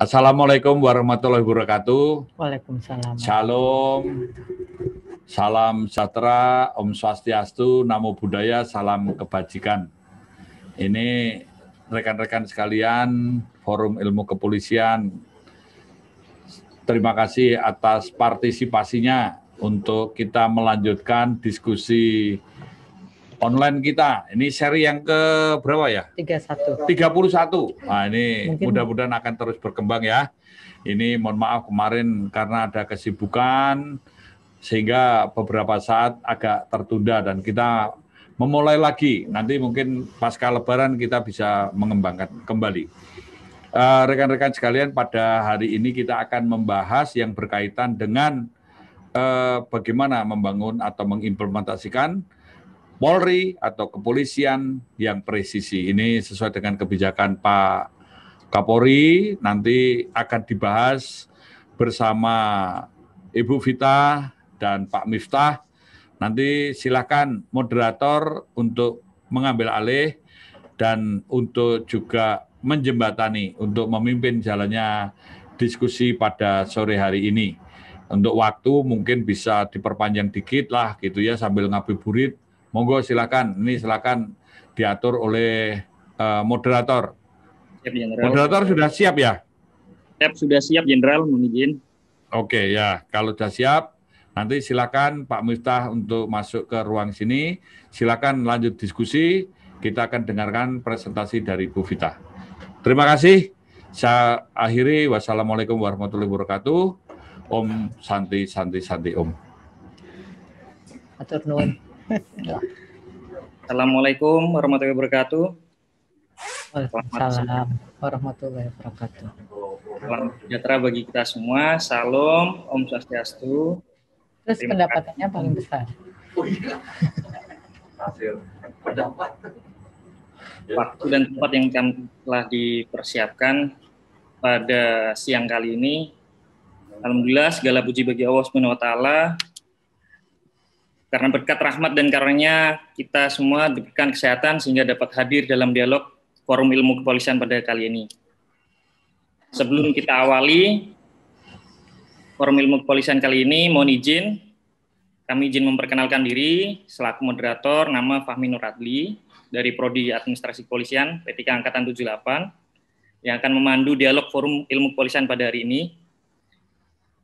Assalamualaikum warahmatullahi wabarakatuh. Waalaikumsalam. Shalom. Salam sejahtera, Om Swastiastu, Namo Buddhaya, salam kebajikan. Ini rekan-rekan sekalian, Forum Ilmu Kepolisian. Terima kasih atas partisipasinya untuk kita melanjutkan diskusi online kita. Ini seri yang ke berapa ya? 31. 31. Nah, ini mudah-mudahan akan terus berkembang ya. Ini mohon maaf kemarin karena ada kesibukan sehingga beberapa saat agak tertunda dan kita memulai lagi. Nanti mungkin pasca lebaran kita bisa mengembangkan kembali. Eh, rekan-rekan uh, sekalian, pada hari ini kita akan membahas yang berkaitan dengan uh, bagaimana membangun atau mengimplementasikan Polri atau kepolisian yang presisi. Ini sesuai dengan kebijakan Pak Kapolri nanti akan dibahas bersama Ibu Vita dan Pak Miftah. Nanti silakan moderator untuk mengambil alih dan untuk juga menjembatani untuk memimpin jalannya diskusi pada sore hari ini. Untuk waktu mungkin bisa diperpanjang dikit lah gitu ya sambil ngabuburit Monggo silakan, ini silakan diatur oleh uh, moderator. Siap, Moderator sudah siap ya? Siap, sudah siap Jenderal, mohon Oke Oke ya, kalau sudah siap nanti silakan Pak Miftah untuk masuk ke ruang sini. Silakan lanjut diskusi, kita akan dengarkan presentasi dari Bu Vita. Terima kasih. Saya akhiri wassalamualaikum warahmatullahi wabarakatuh. Om Santi Santi Santi Om. Atur nuwun. Ya. Assalamualaikum warahmatullahi wabarakatuh. Waalaikumsalam warahmatullahi wabarakatuh. Salam sejahtera bagi kita semua. Salam Om Swastiastu. Terus Terima pendapatannya kasih. paling besar. Oh, iya. Hasil pendapat. Waktu dan tempat yang telah dipersiapkan pada siang kali ini Alhamdulillah segala puji bagi Allah swt. Karena berkat rahmat dan karunia kita semua diberikan kesehatan sehingga dapat hadir dalam dialog Forum Ilmu Kepolisian pada kali ini. Sebelum kita awali Forum Ilmu Kepolisian kali ini, mohon izin kami izin memperkenalkan diri selaku moderator nama Fahmi Nuradli dari Prodi Administrasi Kepolisian PTK Angkatan 78 yang akan memandu dialog Forum Ilmu Kepolisian pada hari ini.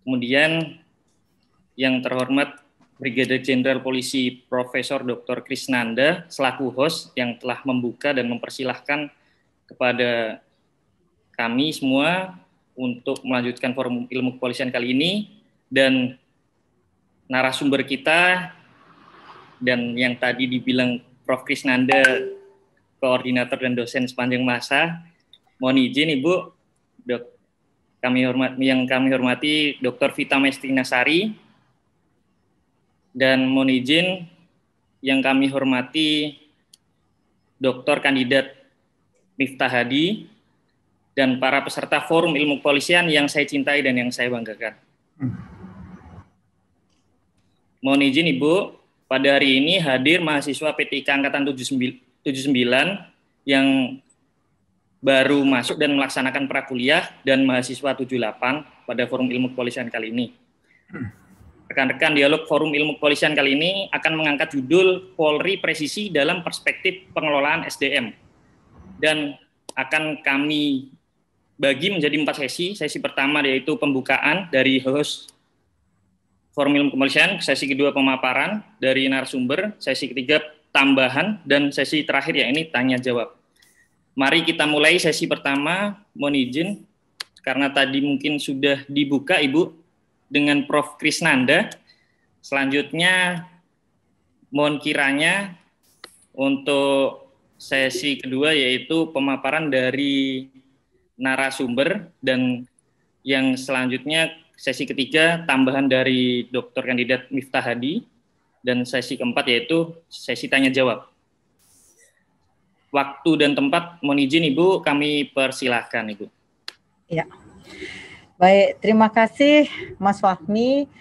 Kemudian yang terhormat brigadir Jenderal Polisi Profesor Dr. Krisnanda selaku host yang telah membuka dan mempersilahkan kepada kami semua untuk melanjutkan forum ilmu kepolisian kali ini dan narasumber kita dan yang tadi dibilang Prof. Krisnanda koordinator dan dosen sepanjang masa. Mohon izin Ibu, dok, kami hormat, yang kami hormati Dr. Vita Mestinasari, dan mohon izin yang kami hormati Dr. Kandidat Miftah Hadi dan para peserta forum ilmu kepolisian yang saya cintai dan yang saya banggakan. Mohon izin Ibu, pada hari ini hadir mahasiswa PTK Angkatan 79 yang baru masuk dan melaksanakan prakuliah dan mahasiswa 78 pada forum ilmu kepolisian kali ini. Rekan-rekan dialog Forum Ilmu Kepolisian kali ini akan mengangkat judul Polri Presisi dalam Perspektif Pengelolaan SDM. Dan akan kami bagi menjadi empat sesi. Sesi pertama yaitu pembukaan dari host Forum Ilmu Kepolisian, sesi kedua pemaparan dari narasumber, sesi ketiga tambahan, dan sesi terakhir ya ini tanya jawab. Mari kita mulai sesi pertama, mohon izin, karena tadi mungkin sudah dibuka Ibu dengan Prof. Krisnanda. Selanjutnya, mohon kiranya untuk sesi kedua yaitu pemaparan dari narasumber dan yang selanjutnya sesi ketiga tambahan dari Dokter Kandidat Miftah Hadi dan sesi keempat yaitu sesi tanya jawab. Waktu dan tempat mohon izin Ibu kami persilahkan Ibu. Ya. Baik, terima kasih Mas Fahmi.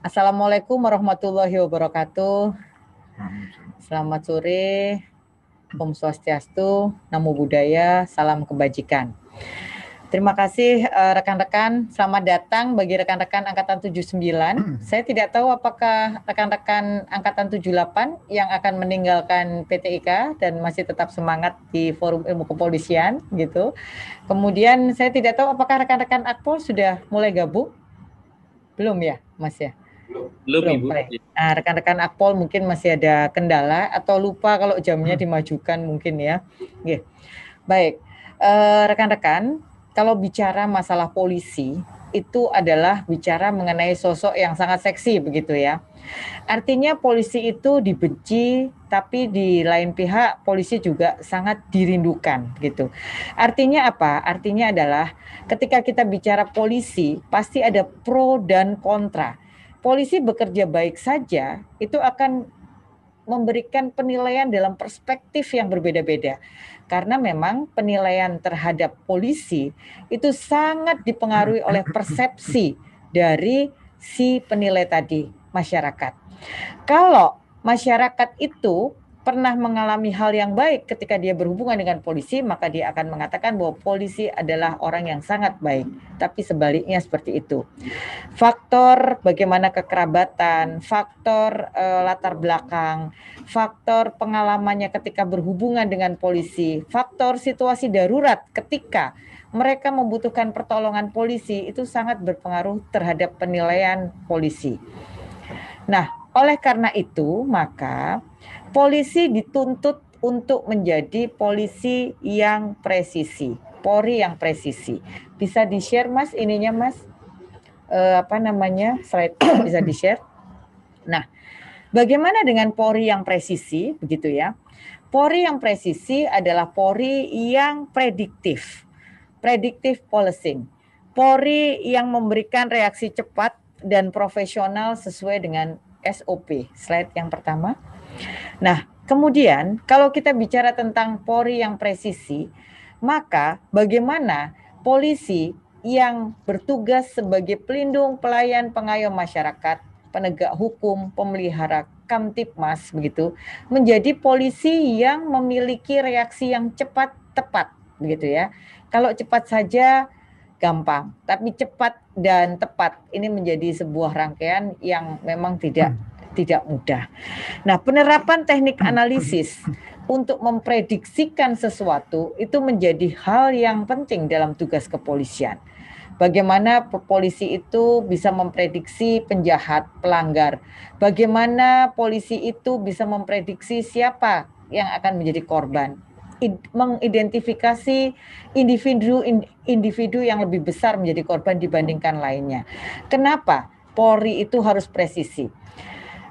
Assalamualaikum warahmatullahi wabarakatuh. Selamat sore, Om Swastiastu, Namo Buddhaya, Salam Kebajikan. Terima kasih eh, rekan-rekan. Uh, Selamat datang bagi rekan-rekan angkatan 79. Hmm. Saya tidak tahu apakah rekan-rekan angkatan 78 yang akan meninggalkan PT IKA dan masih tetap semangat di Forum Ilmu Kepolisian gitu. Kemudian saya tidak tahu apakah rekan-rekan Akpol sudah mulai gabung? Belum ya, Mas ya? Belum, belum Ibu. Nah, rekan-rekan Akpol mungkin masih ada kendala atau lupa kalau jamnya hmm. dimajukan mungkin ya. Yeah. Baik. Eh, rekan-rekan, uh, rekan -rekan, kalau bicara masalah polisi itu adalah bicara mengenai sosok yang sangat seksi begitu ya. Artinya polisi itu dibenci tapi di lain pihak polisi juga sangat dirindukan gitu. Artinya apa? Artinya adalah ketika kita bicara polisi pasti ada pro dan kontra. Polisi bekerja baik saja itu akan memberikan penilaian dalam perspektif yang berbeda-beda karena memang penilaian terhadap polisi itu sangat dipengaruhi oleh persepsi dari si penilai tadi masyarakat. Kalau masyarakat itu pernah mengalami hal yang baik ketika dia berhubungan dengan polisi, maka dia akan mengatakan bahwa polisi adalah orang yang sangat baik. Tapi sebaliknya seperti itu. Faktor bagaimana kekerabatan, faktor eh, latar belakang, faktor pengalamannya ketika berhubungan dengan polisi, faktor situasi darurat ketika mereka membutuhkan pertolongan polisi itu sangat berpengaruh terhadap penilaian polisi. Nah, oleh karena itu, maka polisi dituntut untuk menjadi polisi yang presisi, Polri yang presisi. Bisa di-share Mas ininya Mas? Eh, apa namanya? Slide bisa di-share. Nah, bagaimana dengan Polri yang presisi begitu ya? Polri yang presisi adalah Polri yang prediktif. prediktif policing. Polri yang memberikan reaksi cepat dan profesional sesuai dengan SOP. Slide yang pertama. Nah, kemudian kalau kita bicara tentang Polri yang presisi, maka bagaimana polisi yang bertugas sebagai pelindung, pelayan, pengayom masyarakat, penegak hukum, pemelihara Kamtipmas begitu, menjadi polisi yang memiliki reaksi yang cepat tepat begitu ya. Kalau cepat saja gampang, tapi cepat dan tepat ini menjadi sebuah rangkaian yang memang tidak hmm tidak mudah. Nah, penerapan teknik analisis untuk memprediksikan sesuatu itu menjadi hal yang penting dalam tugas kepolisian. Bagaimana polisi itu bisa memprediksi penjahat, pelanggar? Bagaimana polisi itu bisa memprediksi siapa yang akan menjadi korban? mengidentifikasi individu-individu yang lebih besar menjadi korban dibandingkan lainnya. Kenapa Polri itu harus presisi?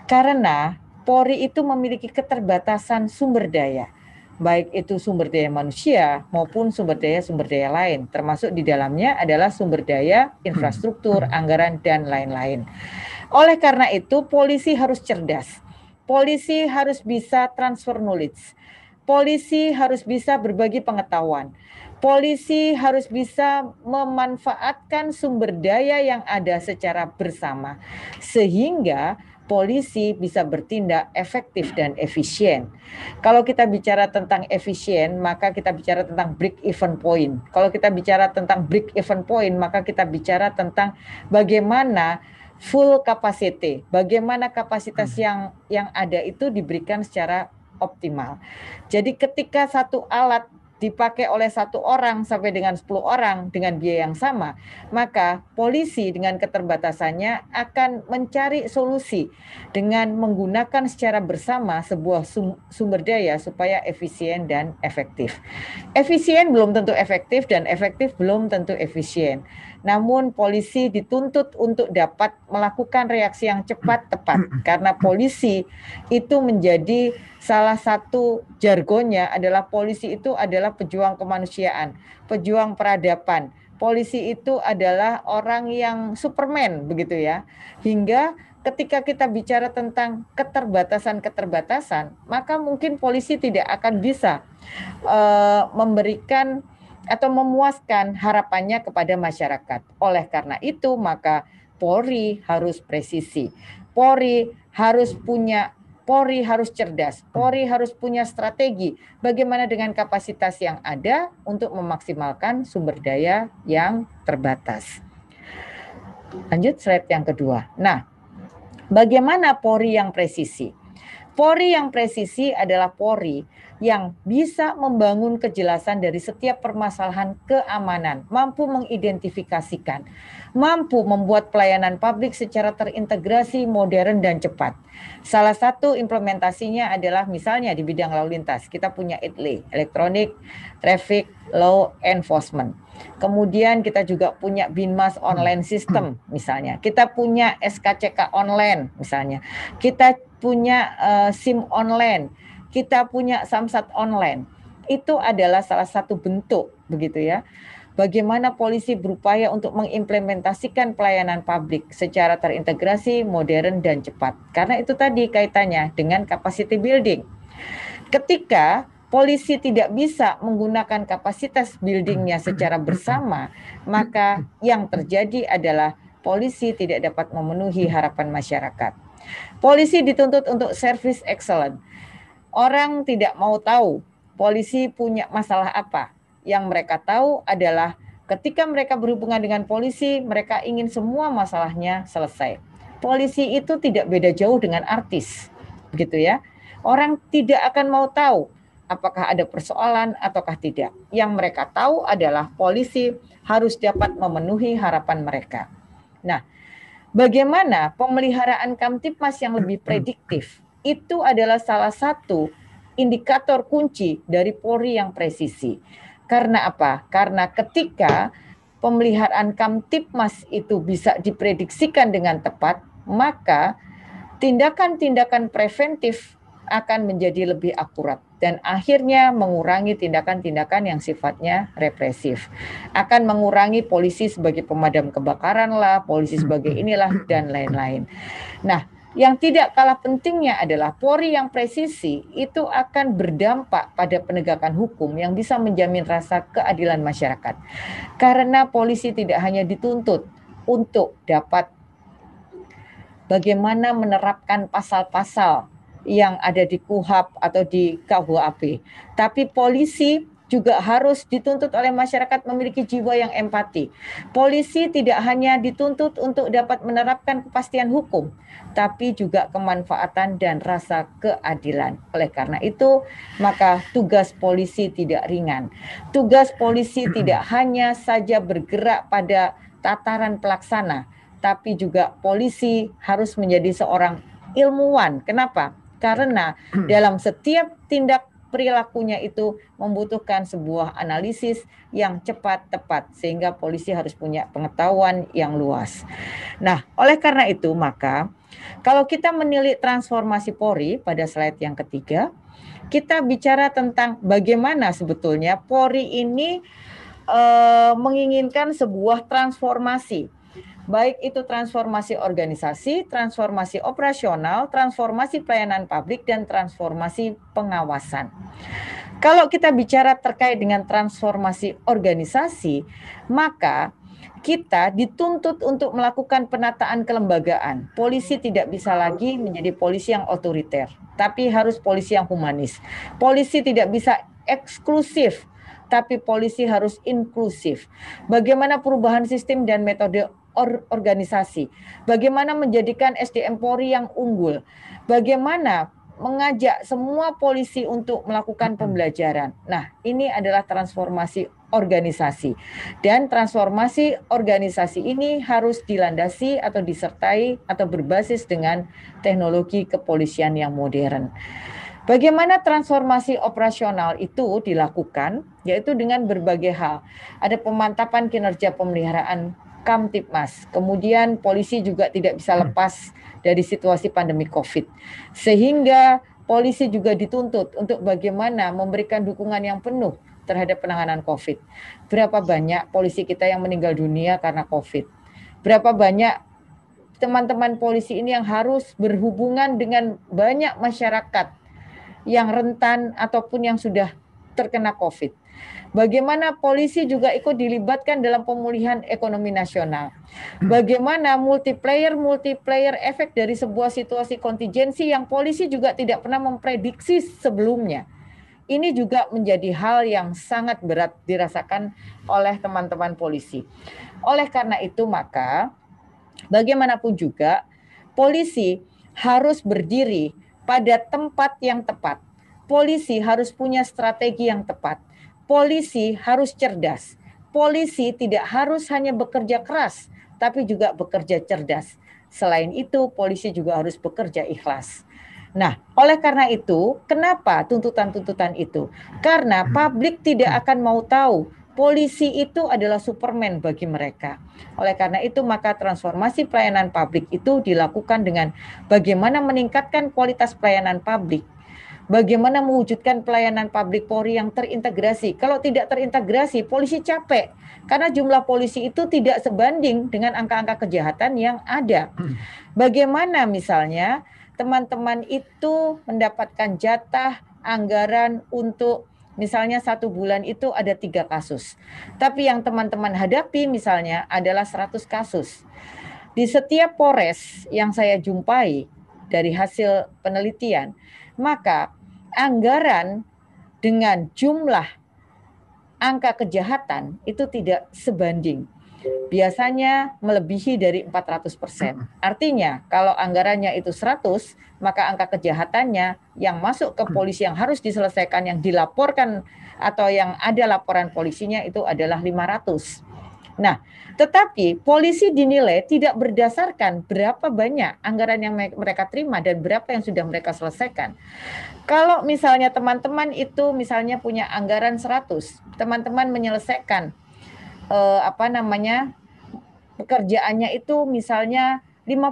Karena Polri itu memiliki keterbatasan sumber daya, baik itu sumber daya manusia maupun sumber daya sumber daya lain, termasuk di dalamnya adalah sumber daya infrastruktur, hmm. anggaran dan lain-lain. Oleh karena itu, polisi harus cerdas. Polisi harus bisa transfer knowledge. Polisi harus bisa berbagi pengetahuan. Polisi harus bisa memanfaatkan sumber daya yang ada secara bersama, sehingga polisi bisa bertindak efektif dan efisien. Kalau kita bicara tentang efisien, maka kita bicara tentang break even point. Kalau kita bicara tentang break even point, maka kita bicara tentang bagaimana full capacity, bagaimana kapasitas hmm. yang yang ada itu diberikan secara optimal. Jadi ketika satu alat dipakai oleh satu orang sampai dengan 10 orang dengan biaya yang sama, maka polisi dengan keterbatasannya akan mencari solusi dengan menggunakan secara bersama sebuah sumber daya supaya efisien dan efektif. Efisien belum tentu efektif dan efektif belum tentu efisien. Namun polisi dituntut untuk dapat melakukan reaksi yang cepat tepat karena polisi itu menjadi salah satu jargonnya adalah polisi itu adalah pejuang kemanusiaan, pejuang peradaban. Polisi itu adalah orang yang superman begitu ya. Hingga ketika kita bicara tentang keterbatasan-keterbatasan, maka mungkin polisi tidak akan bisa uh, memberikan atau memuaskan harapannya kepada masyarakat. Oleh karena itu, maka Polri harus presisi. Polri harus punya Polri harus cerdas, Polri harus punya strategi bagaimana dengan kapasitas yang ada untuk memaksimalkan sumber daya yang terbatas. Lanjut slide yang kedua. Nah, bagaimana Polri yang presisi? Polri yang presisi adalah Polri yang bisa membangun kejelasan dari setiap permasalahan keamanan, mampu mengidentifikasikan, mampu membuat pelayanan publik secara terintegrasi, modern, dan cepat. Salah satu implementasinya adalah misalnya di bidang lalu lintas, kita punya itle Electronic Traffic Law Enforcement. Kemudian kita juga punya Binmas online system misalnya. Kita punya SKCK online misalnya. Kita punya uh, SIM online kita punya samsat online. Itu adalah salah satu bentuk begitu ya. Bagaimana polisi berupaya untuk mengimplementasikan pelayanan publik secara terintegrasi, modern dan cepat. Karena itu tadi kaitannya dengan capacity building. Ketika polisi tidak bisa menggunakan kapasitas buildingnya secara bersama, maka yang terjadi adalah polisi tidak dapat memenuhi harapan masyarakat. Polisi dituntut untuk service excellent, Orang tidak mau tahu polisi punya masalah apa. Yang mereka tahu adalah ketika mereka berhubungan dengan polisi, mereka ingin semua masalahnya selesai. Polisi itu tidak beda jauh dengan artis, begitu ya. Orang tidak akan mau tahu apakah ada persoalan ataukah tidak. Yang mereka tahu adalah polisi harus dapat memenuhi harapan mereka. Nah, bagaimana pemeliharaan Kamtipmas yang lebih prediktif itu adalah salah satu indikator kunci dari Polri yang presisi. Karena apa? Karena ketika pemeliharaan Kamtipmas itu bisa diprediksikan dengan tepat, maka tindakan-tindakan preventif akan menjadi lebih akurat dan akhirnya mengurangi tindakan-tindakan yang sifatnya represif. Akan mengurangi polisi sebagai pemadam kebakaran lah, polisi sebagai inilah dan lain-lain. Nah, yang tidak kalah pentingnya adalah polri yang presisi itu akan berdampak pada penegakan hukum yang bisa menjamin rasa keadilan masyarakat. Karena polisi tidak hanya dituntut untuk dapat bagaimana menerapkan pasal-pasal yang ada di KUHAP atau di KUHAP, tapi polisi juga harus dituntut oleh masyarakat memiliki jiwa yang empati. Polisi tidak hanya dituntut untuk dapat menerapkan kepastian hukum, tapi juga kemanfaatan dan rasa keadilan. Oleh karena itu, maka tugas polisi tidak ringan. Tugas polisi tidak hanya saja bergerak pada tataran pelaksana, tapi juga polisi harus menjadi seorang ilmuwan. Kenapa? Karena dalam setiap tindak perilakunya itu membutuhkan sebuah analisis yang cepat tepat sehingga polisi harus punya pengetahuan yang luas. Nah, oleh karena itu maka kalau kita menilik transformasi Polri pada slide yang ketiga, kita bicara tentang bagaimana sebetulnya Polri ini e, menginginkan sebuah transformasi baik itu transformasi organisasi, transformasi operasional, transformasi pelayanan publik, dan transformasi pengawasan. Kalau kita bicara terkait dengan transformasi organisasi, maka kita dituntut untuk melakukan penataan kelembagaan. Polisi tidak bisa lagi menjadi polisi yang otoriter, tapi harus polisi yang humanis. Polisi tidak bisa eksklusif, tapi polisi harus inklusif. Bagaimana perubahan sistem dan metode or, organisasi, bagaimana menjadikan SDM Polri yang unggul, bagaimana mengajak semua polisi untuk melakukan pembelajaran. Nah, ini adalah transformasi organisasi. Dan transformasi organisasi ini harus dilandasi atau disertai atau berbasis dengan teknologi kepolisian yang modern. Bagaimana transformasi operasional itu dilakukan, yaitu dengan berbagai hal. Ada pemantapan kinerja pemeliharaan Kamtipmas. Kemudian polisi juga tidak bisa hmm. lepas dari situasi pandemi Covid. Sehingga polisi juga dituntut untuk bagaimana memberikan dukungan yang penuh terhadap penanganan Covid. Berapa banyak polisi kita yang meninggal dunia karena Covid? Berapa banyak teman-teman polisi ini yang harus berhubungan dengan banyak masyarakat yang rentan ataupun yang sudah terkena Covid? Bagaimana polisi juga ikut dilibatkan dalam pemulihan ekonomi nasional. Hmm. Bagaimana multiplayer-multiplayer efek dari sebuah situasi kontingensi yang polisi juga tidak pernah memprediksi sebelumnya. Ini juga menjadi hal yang sangat berat dirasakan oleh teman-teman polisi. Oleh karena itu maka bagaimanapun juga polisi harus berdiri pada tempat yang tepat. Polisi harus punya strategi yang tepat polisi harus cerdas. Polisi tidak harus hanya bekerja keras, tapi juga bekerja cerdas. Selain itu, polisi juga harus bekerja ikhlas. Nah, oleh karena itu, kenapa tuntutan-tuntutan itu? Karena publik tidak akan mau tahu polisi itu adalah superman bagi mereka. Oleh karena itu, maka transformasi pelayanan publik itu dilakukan dengan bagaimana meningkatkan kualitas pelayanan publik bagaimana mewujudkan pelayanan publik Polri yang terintegrasi. Kalau tidak terintegrasi, polisi capek karena jumlah polisi itu tidak sebanding dengan angka-angka kejahatan yang ada. Bagaimana misalnya teman-teman itu mendapatkan jatah anggaran untuk Misalnya satu bulan itu ada tiga kasus. Tapi yang teman-teman hadapi misalnya adalah 100 kasus. Di setiap pores yang saya jumpai dari hasil penelitian, maka anggaran dengan jumlah angka kejahatan itu tidak sebanding. Biasanya melebihi dari 400%. Artinya, kalau anggarannya itu 100, maka angka kejahatannya yang masuk ke polisi yang harus diselesaikan, yang dilaporkan atau yang ada laporan polisinya itu adalah 500. Nah, tetapi polisi dinilai tidak berdasarkan berapa banyak anggaran yang mereka terima dan berapa yang sudah mereka selesaikan. Kalau misalnya teman-teman itu misalnya punya anggaran 100, teman-teman menyelesaikan eh, apa namanya pekerjaannya itu misalnya 50,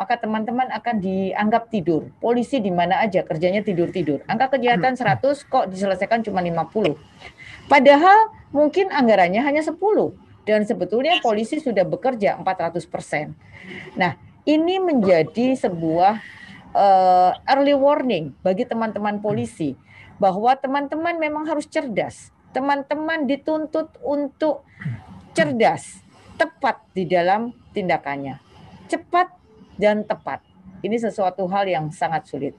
maka teman-teman akan dianggap tidur. Polisi di mana aja kerjanya tidur-tidur. Angka kejahatan 100 kok diselesaikan cuma 50. Padahal mungkin anggarannya hanya 10 dan sebetulnya polisi sudah bekerja 400%. Nah, ini menjadi sebuah uh, early warning bagi teman-teman polisi bahwa teman-teman memang harus cerdas. Teman-teman dituntut untuk cerdas, tepat di dalam tindakannya. Cepat dan tepat. Ini sesuatu hal yang sangat sulit.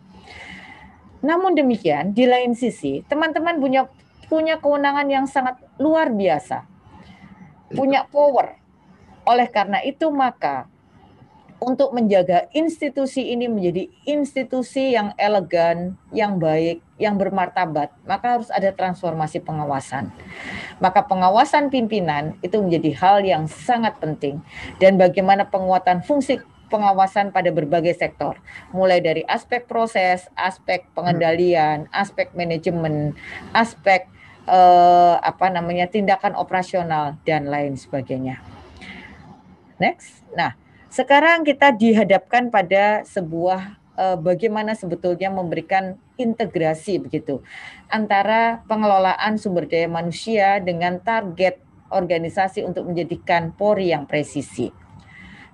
Namun demikian, di lain sisi, teman-teman punya punya kewenangan yang sangat luar biasa punya power. Oleh karena itu maka untuk menjaga institusi ini menjadi institusi yang elegan, yang baik, yang bermartabat, maka harus ada transformasi pengawasan. Maka pengawasan pimpinan itu menjadi hal yang sangat penting dan bagaimana penguatan fungsi pengawasan pada berbagai sektor, mulai dari aspek proses, aspek pengendalian, aspek manajemen, aspek eh, apa namanya tindakan operasional dan lain sebagainya. Next. Nah, sekarang kita dihadapkan pada sebuah eh, bagaimana sebetulnya memberikan integrasi begitu antara pengelolaan sumber daya manusia dengan target organisasi untuk menjadikan Polri yang presisi.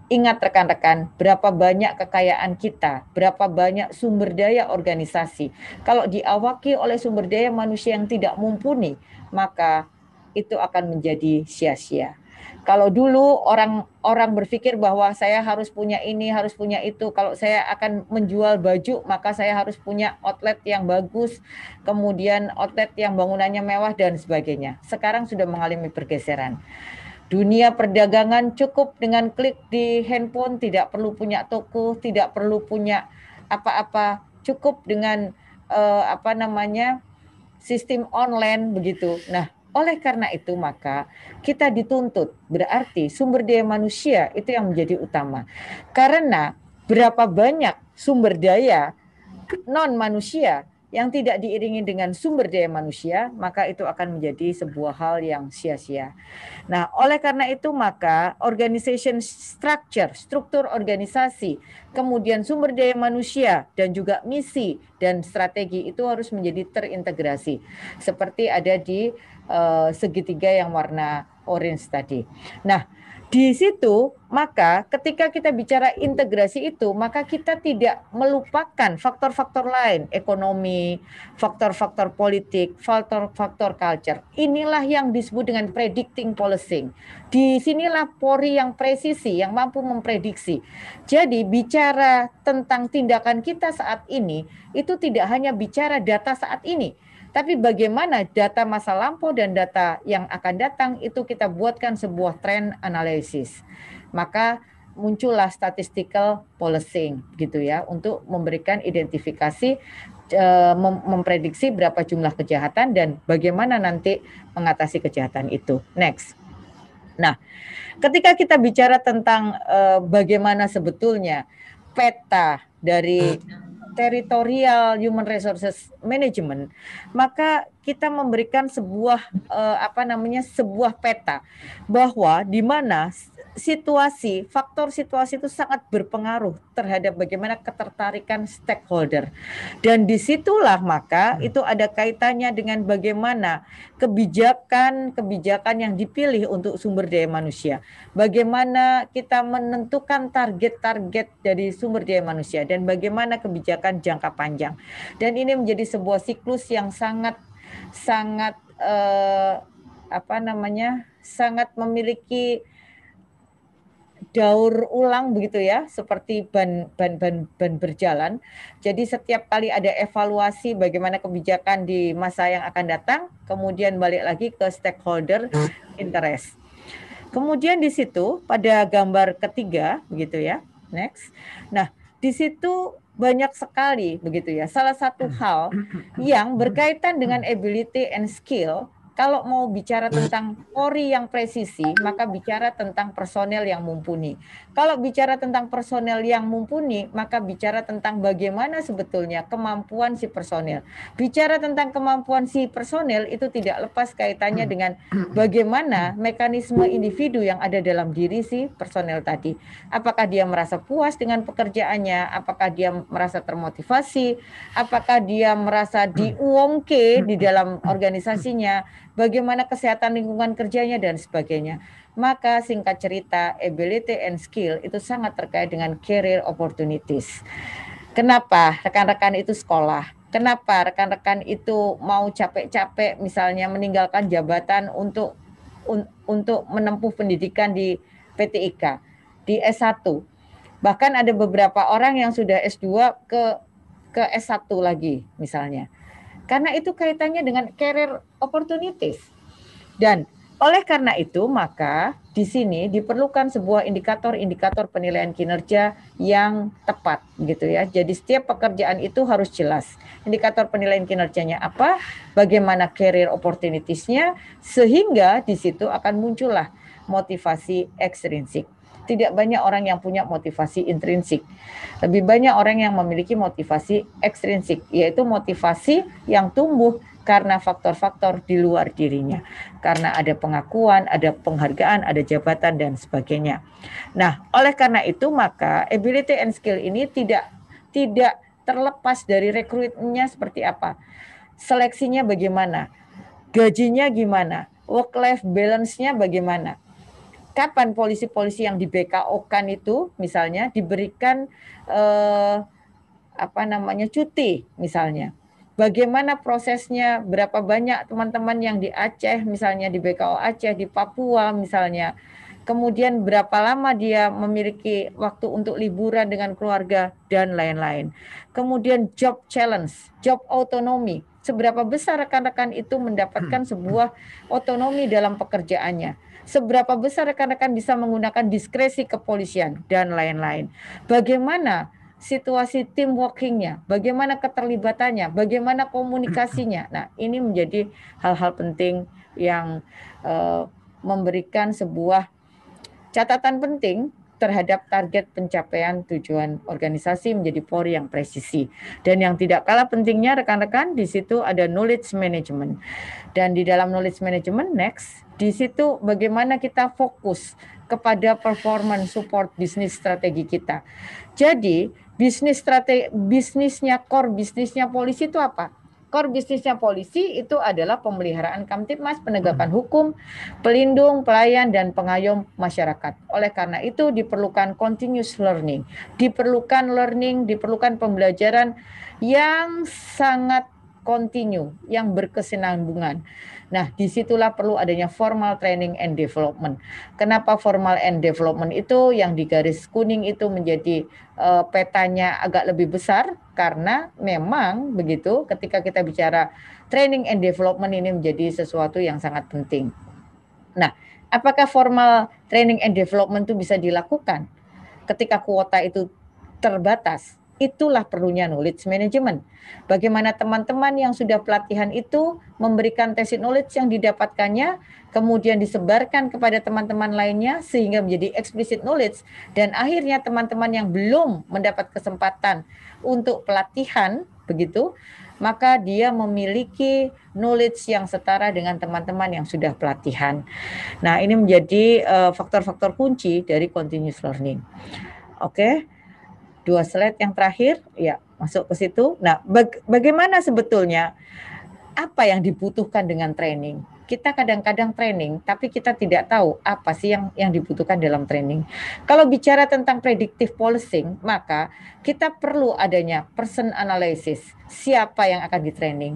Ingat rekan-rekan, berapa banyak kekayaan kita, berapa banyak sumber daya organisasi. Kalau diawaki oleh sumber daya manusia yang tidak mumpuni, maka itu akan menjadi sia-sia. Kalau dulu orang-orang berpikir bahwa saya harus punya ini, harus punya itu. Kalau saya akan menjual baju, maka saya harus punya outlet yang bagus, kemudian outlet yang bangunannya mewah dan sebagainya. Sekarang sudah mengalami pergeseran. Dunia perdagangan cukup dengan klik di handphone, tidak perlu punya toko, tidak perlu punya apa-apa, cukup dengan eh, apa namanya sistem online begitu. Nah, oleh karena itu maka kita dituntut berarti sumber daya manusia itu yang menjadi utama. Karena berapa banyak sumber daya non manusia yang tidak diiringi dengan sumber daya manusia, maka itu akan menjadi sebuah hal yang sia-sia. Nah, oleh karena itu maka organization structure, struktur organisasi, kemudian sumber daya manusia dan juga misi dan strategi itu harus menjadi terintegrasi. Seperti ada di uh, segitiga yang warna orange tadi. Nah, di situ maka ketika kita bicara integrasi itu maka kita tidak melupakan faktor-faktor lain ekonomi, faktor-faktor politik, faktor-faktor culture. Inilah yang disebut dengan predicting policing. Di sinilah pori yang presisi yang mampu memprediksi. Jadi bicara tentang tindakan kita saat ini itu tidak hanya bicara data saat ini, tapi bagaimana data masa lampau dan data yang akan datang itu kita buatkan sebuah tren analisis. Maka muncullah statistical policing gitu ya untuk memberikan identifikasi e, memprediksi berapa jumlah kejahatan dan bagaimana nanti mengatasi kejahatan itu. Next. Nah, ketika kita bicara tentang e, bagaimana sebetulnya peta dari hmm teritorial human resources management, maka kita memberikan sebuah uh, apa namanya sebuah peta bahwa di mana situasi, faktor situasi itu sangat berpengaruh terhadap bagaimana ketertarikan stakeholder. Dan disitulah maka hmm. itu ada kaitannya dengan bagaimana kebijakan-kebijakan yang dipilih untuk sumber daya manusia. Bagaimana kita menentukan target-target dari sumber daya manusia dan bagaimana kebijakan jangka panjang. Dan ini menjadi sebuah siklus yang sangat sangat eh, apa namanya? sangat memiliki daur ulang begitu ya, seperti ban ban ban ban berjalan. Jadi setiap kali ada evaluasi bagaimana kebijakan di masa yang akan datang, kemudian balik lagi ke stakeholder interest. Kemudian di situ pada gambar ketiga begitu ya, next. Nah, di situ banyak sekali begitu ya. Salah satu hal yang berkaitan dengan ability and skill kalau mau bicara tentang Polri yang presisi, maka bicara tentang personel yang mumpuni. Kalau bicara tentang personel yang mumpuni, maka bicara tentang bagaimana sebetulnya kemampuan si personel. Bicara tentang kemampuan si personel itu tidak lepas kaitannya dengan bagaimana mekanisme individu yang ada dalam diri si personel tadi. Apakah dia merasa puas dengan pekerjaannya? Apakah dia merasa termotivasi? Apakah dia merasa diuongke di dalam organisasinya? bagaimana kesehatan lingkungan kerjanya dan sebagainya. Maka singkat cerita, ability and skill itu sangat terkait dengan career opportunities. Kenapa rekan-rekan itu sekolah? Kenapa rekan-rekan itu mau capek-capek misalnya meninggalkan jabatan untuk un, untuk menempuh pendidikan di PTIK, di S1. Bahkan ada beberapa orang yang sudah S2 ke ke S1 lagi misalnya. Karena itu kaitannya dengan career opportunities. Dan oleh karena itu, maka di sini diperlukan sebuah indikator-indikator penilaian kinerja yang tepat gitu ya. Jadi setiap pekerjaan itu harus jelas. Indikator penilaian kinerjanya apa, bagaimana career opportunities-nya sehingga di situ akan muncullah motivasi ekstrinsik tidak banyak orang yang punya motivasi intrinsik. Lebih banyak orang yang memiliki motivasi ekstrinsik, yaitu motivasi yang tumbuh karena faktor-faktor di luar dirinya. Karena ada pengakuan, ada penghargaan, ada jabatan dan sebagainya. Nah, oleh karena itu maka ability and skill ini tidak tidak terlepas dari rekrutnya seperti apa. Seleksinya bagaimana? Gajinya gimana? Work life balance-nya bagaimana? kapan polisi-polisi yang di BKO-kan itu misalnya diberikan eh, apa namanya cuti misalnya. Bagaimana prosesnya? Berapa banyak teman-teman yang di Aceh misalnya di BKO Aceh, di Papua misalnya. Kemudian berapa lama dia memiliki waktu untuk liburan dengan keluarga dan lain-lain. Kemudian job challenge, job autonomy. Seberapa besar rekan-rekan itu mendapatkan sebuah otonomi dalam pekerjaannya seberapa besar rekan-rekan bisa menggunakan diskresi kepolisian dan lain-lain. Bagaimana situasi tim workingnya, bagaimana keterlibatannya, bagaimana komunikasinya. Nah, ini menjadi hal-hal penting yang uh, memberikan sebuah catatan penting terhadap target pencapaian tujuan organisasi menjadi Polri yang presisi. Dan yang tidak kalah pentingnya rekan-rekan di situ ada knowledge management. Dan di dalam knowledge management next, di situ bagaimana kita fokus kepada performance support bisnis strategi kita. Jadi, bisnis strategi bisnisnya core bisnisnya polisi itu apa? core bisnisnya polisi itu adalah pemeliharaan Kamtipmas, penegakan hukum, pelindung, pelayan, dan pengayom masyarakat. Oleh karena itu diperlukan continuous learning, diperlukan learning, diperlukan pembelajaran yang sangat kontinu, yang berkesinambungan. Nah, disitulah perlu adanya formal training and development. Kenapa formal and development itu yang digaris garis kuning itu menjadi uh, petanya agak lebih besar karena memang begitu ketika kita bicara training and development ini menjadi sesuatu yang sangat penting. Nah, apakah formal training and development itu bisa dilakukan ketika kuota itu terbatas? Itulah perlunya knowledge management. Bagaimana teman-teman yang sudah pelatihan itu memberikan tacit knowledge yang didapatkannya, kemudian disebarkan kepada teman-teman lainnya sehingga menjadi explicit knowledge dan akhirnya teman-teman yang belum mendapat kesempatan untuk pelatihan begitu, maka dia memiliki knowledge yang setara dengan teman-teman yang sudah pelatihan. Nah, ini menjadi eh, faktor-faktor uh, kunci dari continuous learning. Oke. Okay? dua slide yang terakhir ya masuk ke situ. Nah, baga bagaimana sebetulnya apa yang dibutuhkan dengan training? Kita kadang-kadang training, tapi kita tidak tahu apa sih yang yang dibutuhkan dalam training. Kalau bicara tentang predictive policing, maka kita perlu adanya person analysis. Siapa yang akan di training?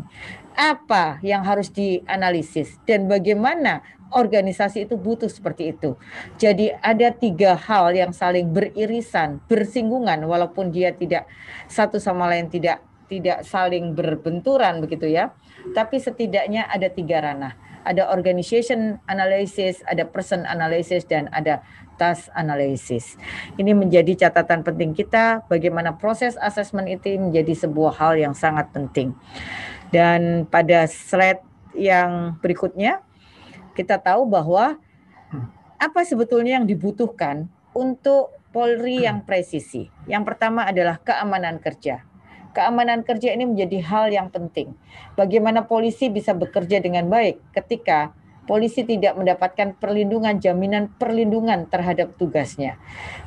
Apa yang harus dianalisis dan bagaimana organisasi itu butuh seperti itu. Jadi ada tiga hal yang saling beririsan, bersinggungan walaupun dia tidak satu sama lain tidak tidak saling berbenturan begitu ya. Tapi setidaknya ada tiga ranah. Ada organization analysis, ada person analysis, dan ada task analysis. Ini menjadi catatan penting kita bagaimana proses assessment itu menjadi sebuah hal yang sangat penting. Dan pada slide yang berikutnya, kita tahu bahwa hmm. apa sebetulnya yang dibutuhkan untuk Polri yang hmm. presisi. Yang pertama adalah keamanan kerja. Keamanan kerja ini menjadi hal yang penting. Bagaimana polisi bisa bekerja dengan baik ketika polisi tidak mendapatkan perlindungan, jaminan perlindungan terhadap tugasnya.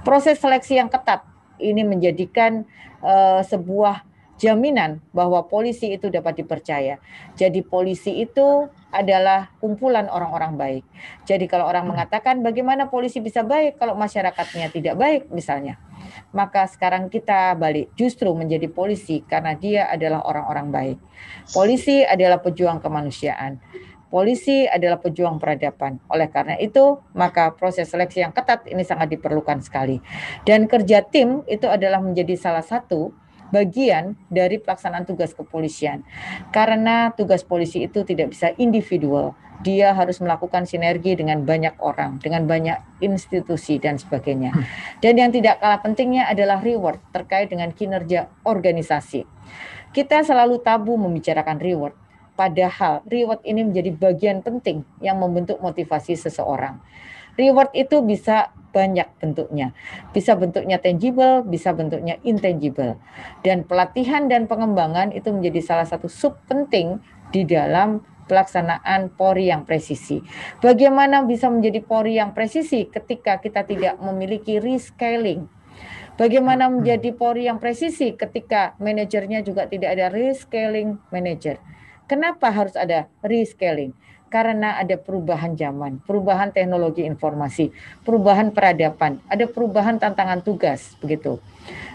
Proses seleksi yang ketat ini menjadikan uh, sebuah jaminan bahwa polisi itu dapat dipercaya. Jadi polisi itu adalah kumpulan orang-orang baik. Jadi kalau orang mengatakan bagaimana polisi bisa baik kalau masyarakatnya tidak baik misalnya, maka sekarang kita balik justru menjadi polisi karena dia adalah orang-orang baik. Polisi adalah pejuang kemanusiaan. Polisi adalah pejuang peradaban. Oleh karena itu, maka proses seleksi yang ketat ini sangat diperlukan sekali. Dan kerja tim itu adalah menjadi salah satu bagian dari pelaksanaan tugas kepolisian. Karena tugas polisi itu tidak bisa individual, dia harus melakukan sinergi dengan banyak orang, dengan banyak institusi dan sebagainya. Hmm. Dan yang tidak kalah pentingnya adalah reward terkait dengan kinerja organisasi. Kita selalu tabu membicarakan reward, padahal reward ini menjadi bagian penting yang membentuk motivasi seseorang. Reward itu bisa banyak bentuknya. Bisa bentuknya tangible, bisa bentuknya intangible. Dan pelatihan dan pengembangan itu menjadi salah satu sub penting di dalam pelaksanaan pori yang presisi. Bagaimana bisa menjadi pori yang presisi ketika kita tidak memiliki rescaling? Bagaimana hmm. menjadi pori yang presisi ketika manajernya juga tidak ada rescaling manager? Kenapa harus ada rescaling? karena ada perubahan zaman, perubahan teknologi informasi, perubahan peradaban, ada perubahan tantangan tugas begitu.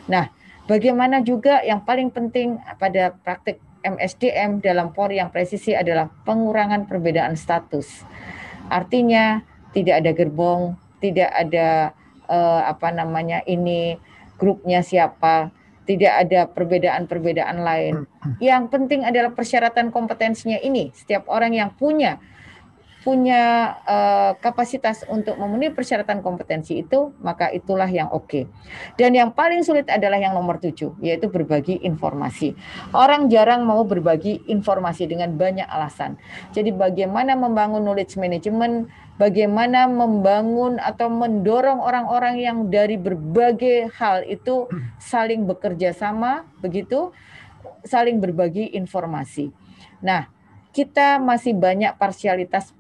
Nah, bagaimana juga yang paling penting pada praktik MSDM dalam pori yang presisi adalah pengurangan perbedaan status. Artinya tidak ada gerbong, tidak ada eh, apa namanya ini grupnya siapa, tidak ada perbedaan-perbedaan lain. Hmm. Yang penting adalah persyaratan kompetensinya ini. Setiap orang yang punya punya uh, kapasitas untuk memenuhi persyaratan kompetensi itu, maka itulah yang oke. Okay. Dan yang paling sulit adalah yang nomor tujuh, yaitu berbagi informasi. Orang jarang mau berbagi informasi dengan banyak alasan. Jadi bagaimana membangun knowledge management, bagaimana membangun atau mendorong orang-orang yang dari berbagai hal itu saling bekerja sama, begitu, saling berbagi informasi. Nah, kita masih banyak parsialitas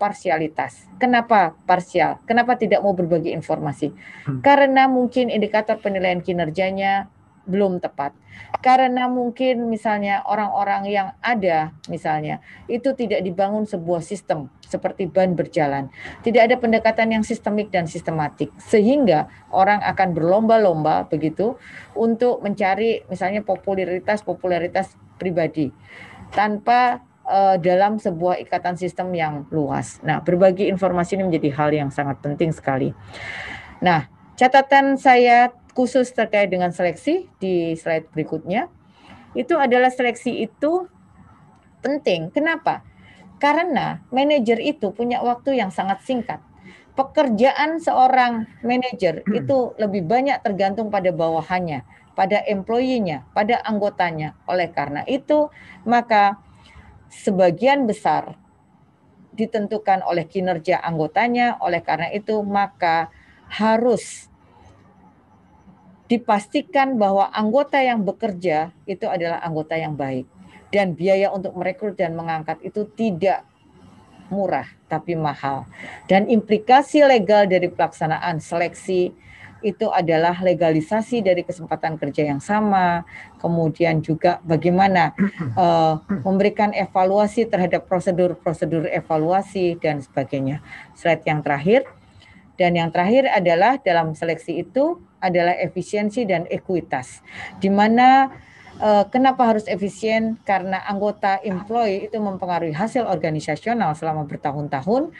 parsialitas. Kenapa parsial? Kenapa tidak mau berbagi informasi? Hmm. Karena mungkin indikator penilaian kinerjanya belum tepat. Karena mungkin misalnya orang-orang yang ada misalnya itu tidak dibangun sebuah sistem seperti ban berjalan. Tidak ada pendekatan yang sistemik dan sistematik sehingga orang akan berlomba-lomba begitu untuk mencari misalnya popularitas popularitas pribadi tanpa uh, dalam sebuah ikatan sistem yang luas. Nah, berbagi informasi ini menjadi hal yang sangat penting sekali. Nah, catatan saya khusus terkait dengan seleksi di slide berikutnya itu adalah seleksi itu penting. Kenapa? Karena manajer itu punya waktu yang sangat singkat. Pekerjaan seorang manajer hmm. itu lebih banyak tergantung pada bawahannya, pada employee-nya, pada anggotanya. Oleh karena itu, maka sebagian besar ditentukan oleh kinerja anggotanya. Oleh karena itu, maka harus dipastikan bahwa anggota yang bekerja itu adalah anggota yang baik dan biaya untuk merekrut dan mengangkat itu tidak murah tapi mahal dan implikasi legal dari pelaksanaan seleksi itu adalah legalisasi dari kesempatan kerja yang sama, kemudian juga bagaimana uh, memberikan evaluasi terhadap prosedur-prosedur evaluasi dan sebagainya. Slide yang terakhir dan yang terakhir adalah dalam seleksi itu adalah efisiensi dan ekuitas, di mana uh, Kenapa harus efisien? Karena anggota employee itu mempengaruhi hasil organisasional selama bertahun-tahun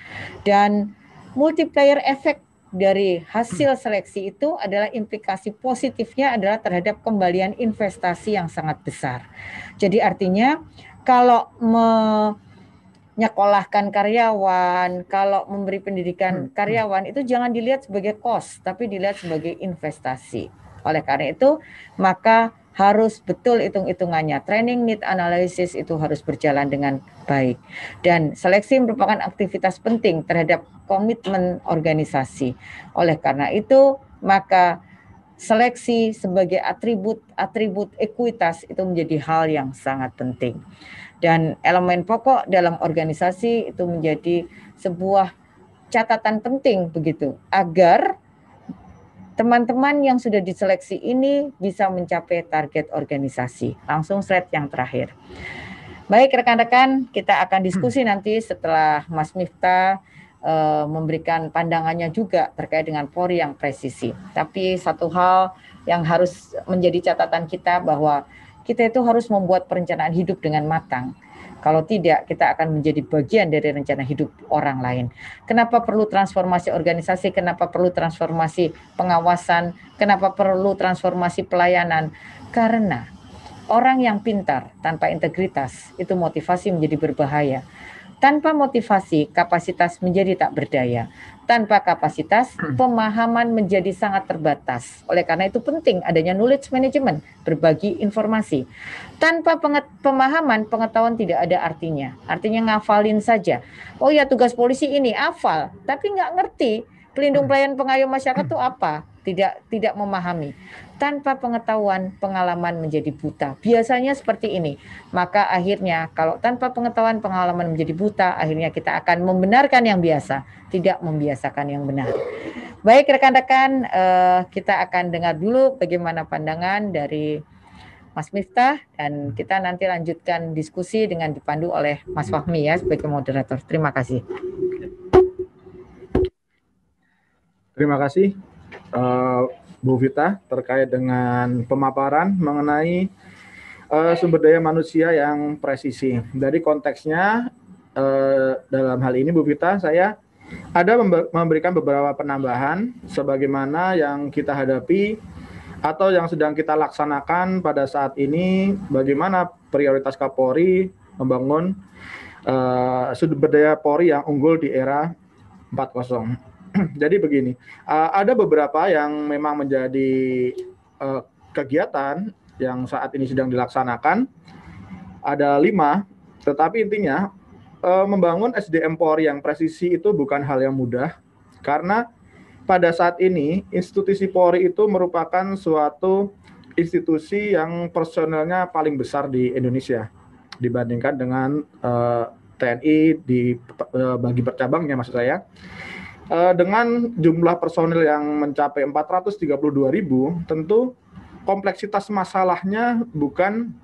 dan multiplier effect dari hasil seleksi itu adalah implikasi positifnya adalah terhadap kembalian investasi yang sangat besar. Jadi artinya kalau menyekolahkan karyawan, kalau memberi pendidikan hmm, hmm. karyawan itu jangan dilihat sebagai cost tapi dilihat sebagai investasi. Oleh karena itu, maka harus betul hitung-hitungannya. Training need analysis itu harus berjalan dengan baik. Dan seleksi merupakan aktivitas penting terhadap komitmen organisasi. Oleh karena itu, maka seleksi sebagai atribut-atribut ekuitas itu menjadi hal yang sangat penting. Dan elemen pokok dalam organisasi itu menjadi sebuah catatan penting begitu agar Teman-teman yang sudah diseleksi ini bisa mencapai target organisasi. Langsung slide yang terakhir. Baik rekan-rekan, kita akan diskusi hmm. nanti setelah Mas Miftah eh, memberikan pandangannya juga terkait dengan Polri yang presisi. Tapi satu hal yang harus menjadi catatan kita bahwa kita itu harus membuat perencanaan hidup dengan matang kalau tidak, kita akan menjadi bagian dari rencana hidup orang lain. Kenapa perlu transformasi organisasi? Kenapa perlu transformasi pengawasan? Kenapa perlu transformasi pelayanan? Karena orang yang pintar tanpa integritas itu motivasi menjadi berbahaya tanpa motivasi, kapasitas menjadi tak berdaya. Tanpa kapasitas, hmm. pemahaman menjadi sangat terbatas. Oleh karena itu penting adanya knowledge management, berbagi informasi. Tanpa penget pemahaman, pengetahuan tidak ada artinya. Artinya ngafalin saja. Oh ya tugas polisi ini, afal, Tapi nggak ngerti pelindung hmm. pelayan pengayom masyarakat itu apa? Tidak tidak memahami tanpa pengetahuan pengalaman menjadi buta. Biasanya seperti ini. Maka akhirnya kalau tanpa pengetahuan pengalaman menjadi buta, akhirnya kita akan membenarkan yang biasa, tidak membiasakan yang benar. Baik rekan-rekan, eh, kita akan dengar dulu bagaimana pandangan dari Mas Miftah dan kita nanti lanjutkan diskusi dengan dipandu oleh Mas Fahmi ya sebagai moderator. Terima kasih. Terima kasih. Uh, Bu Vita terkait dengan pemaparan mengenai uh, sumber daya manusia yang presisi. Dari konteksnya uh, dalam hal ini Bu Vita saya ada memberikan beberapa penambahan sebagaimana yang kita hadapi atau yang sedang kita laksanakan pada saat ini bagaimana prioritas Kapolri membangun uh, sumber daya Polri yang unggul di era Jadi begini, uh, ada beberapa yang memang menjadi uh, kegiatan yang saat ini sedang dilaksanakan. Ada lima, tetapi intinya uh, membangun SDM Polri yang presisi itu bukan hal yang mudah karena pada saat ini institusi Polri itu merupakan suatu institusi yang personelnya paling besar di Indonesia dibandingkan dengan uh, TNI di uh, bagi percabangnya maksud saya. Eh, dengan jumlah personil yang mencapai 432 ribu, tentu kompleksitas masalahnya bukan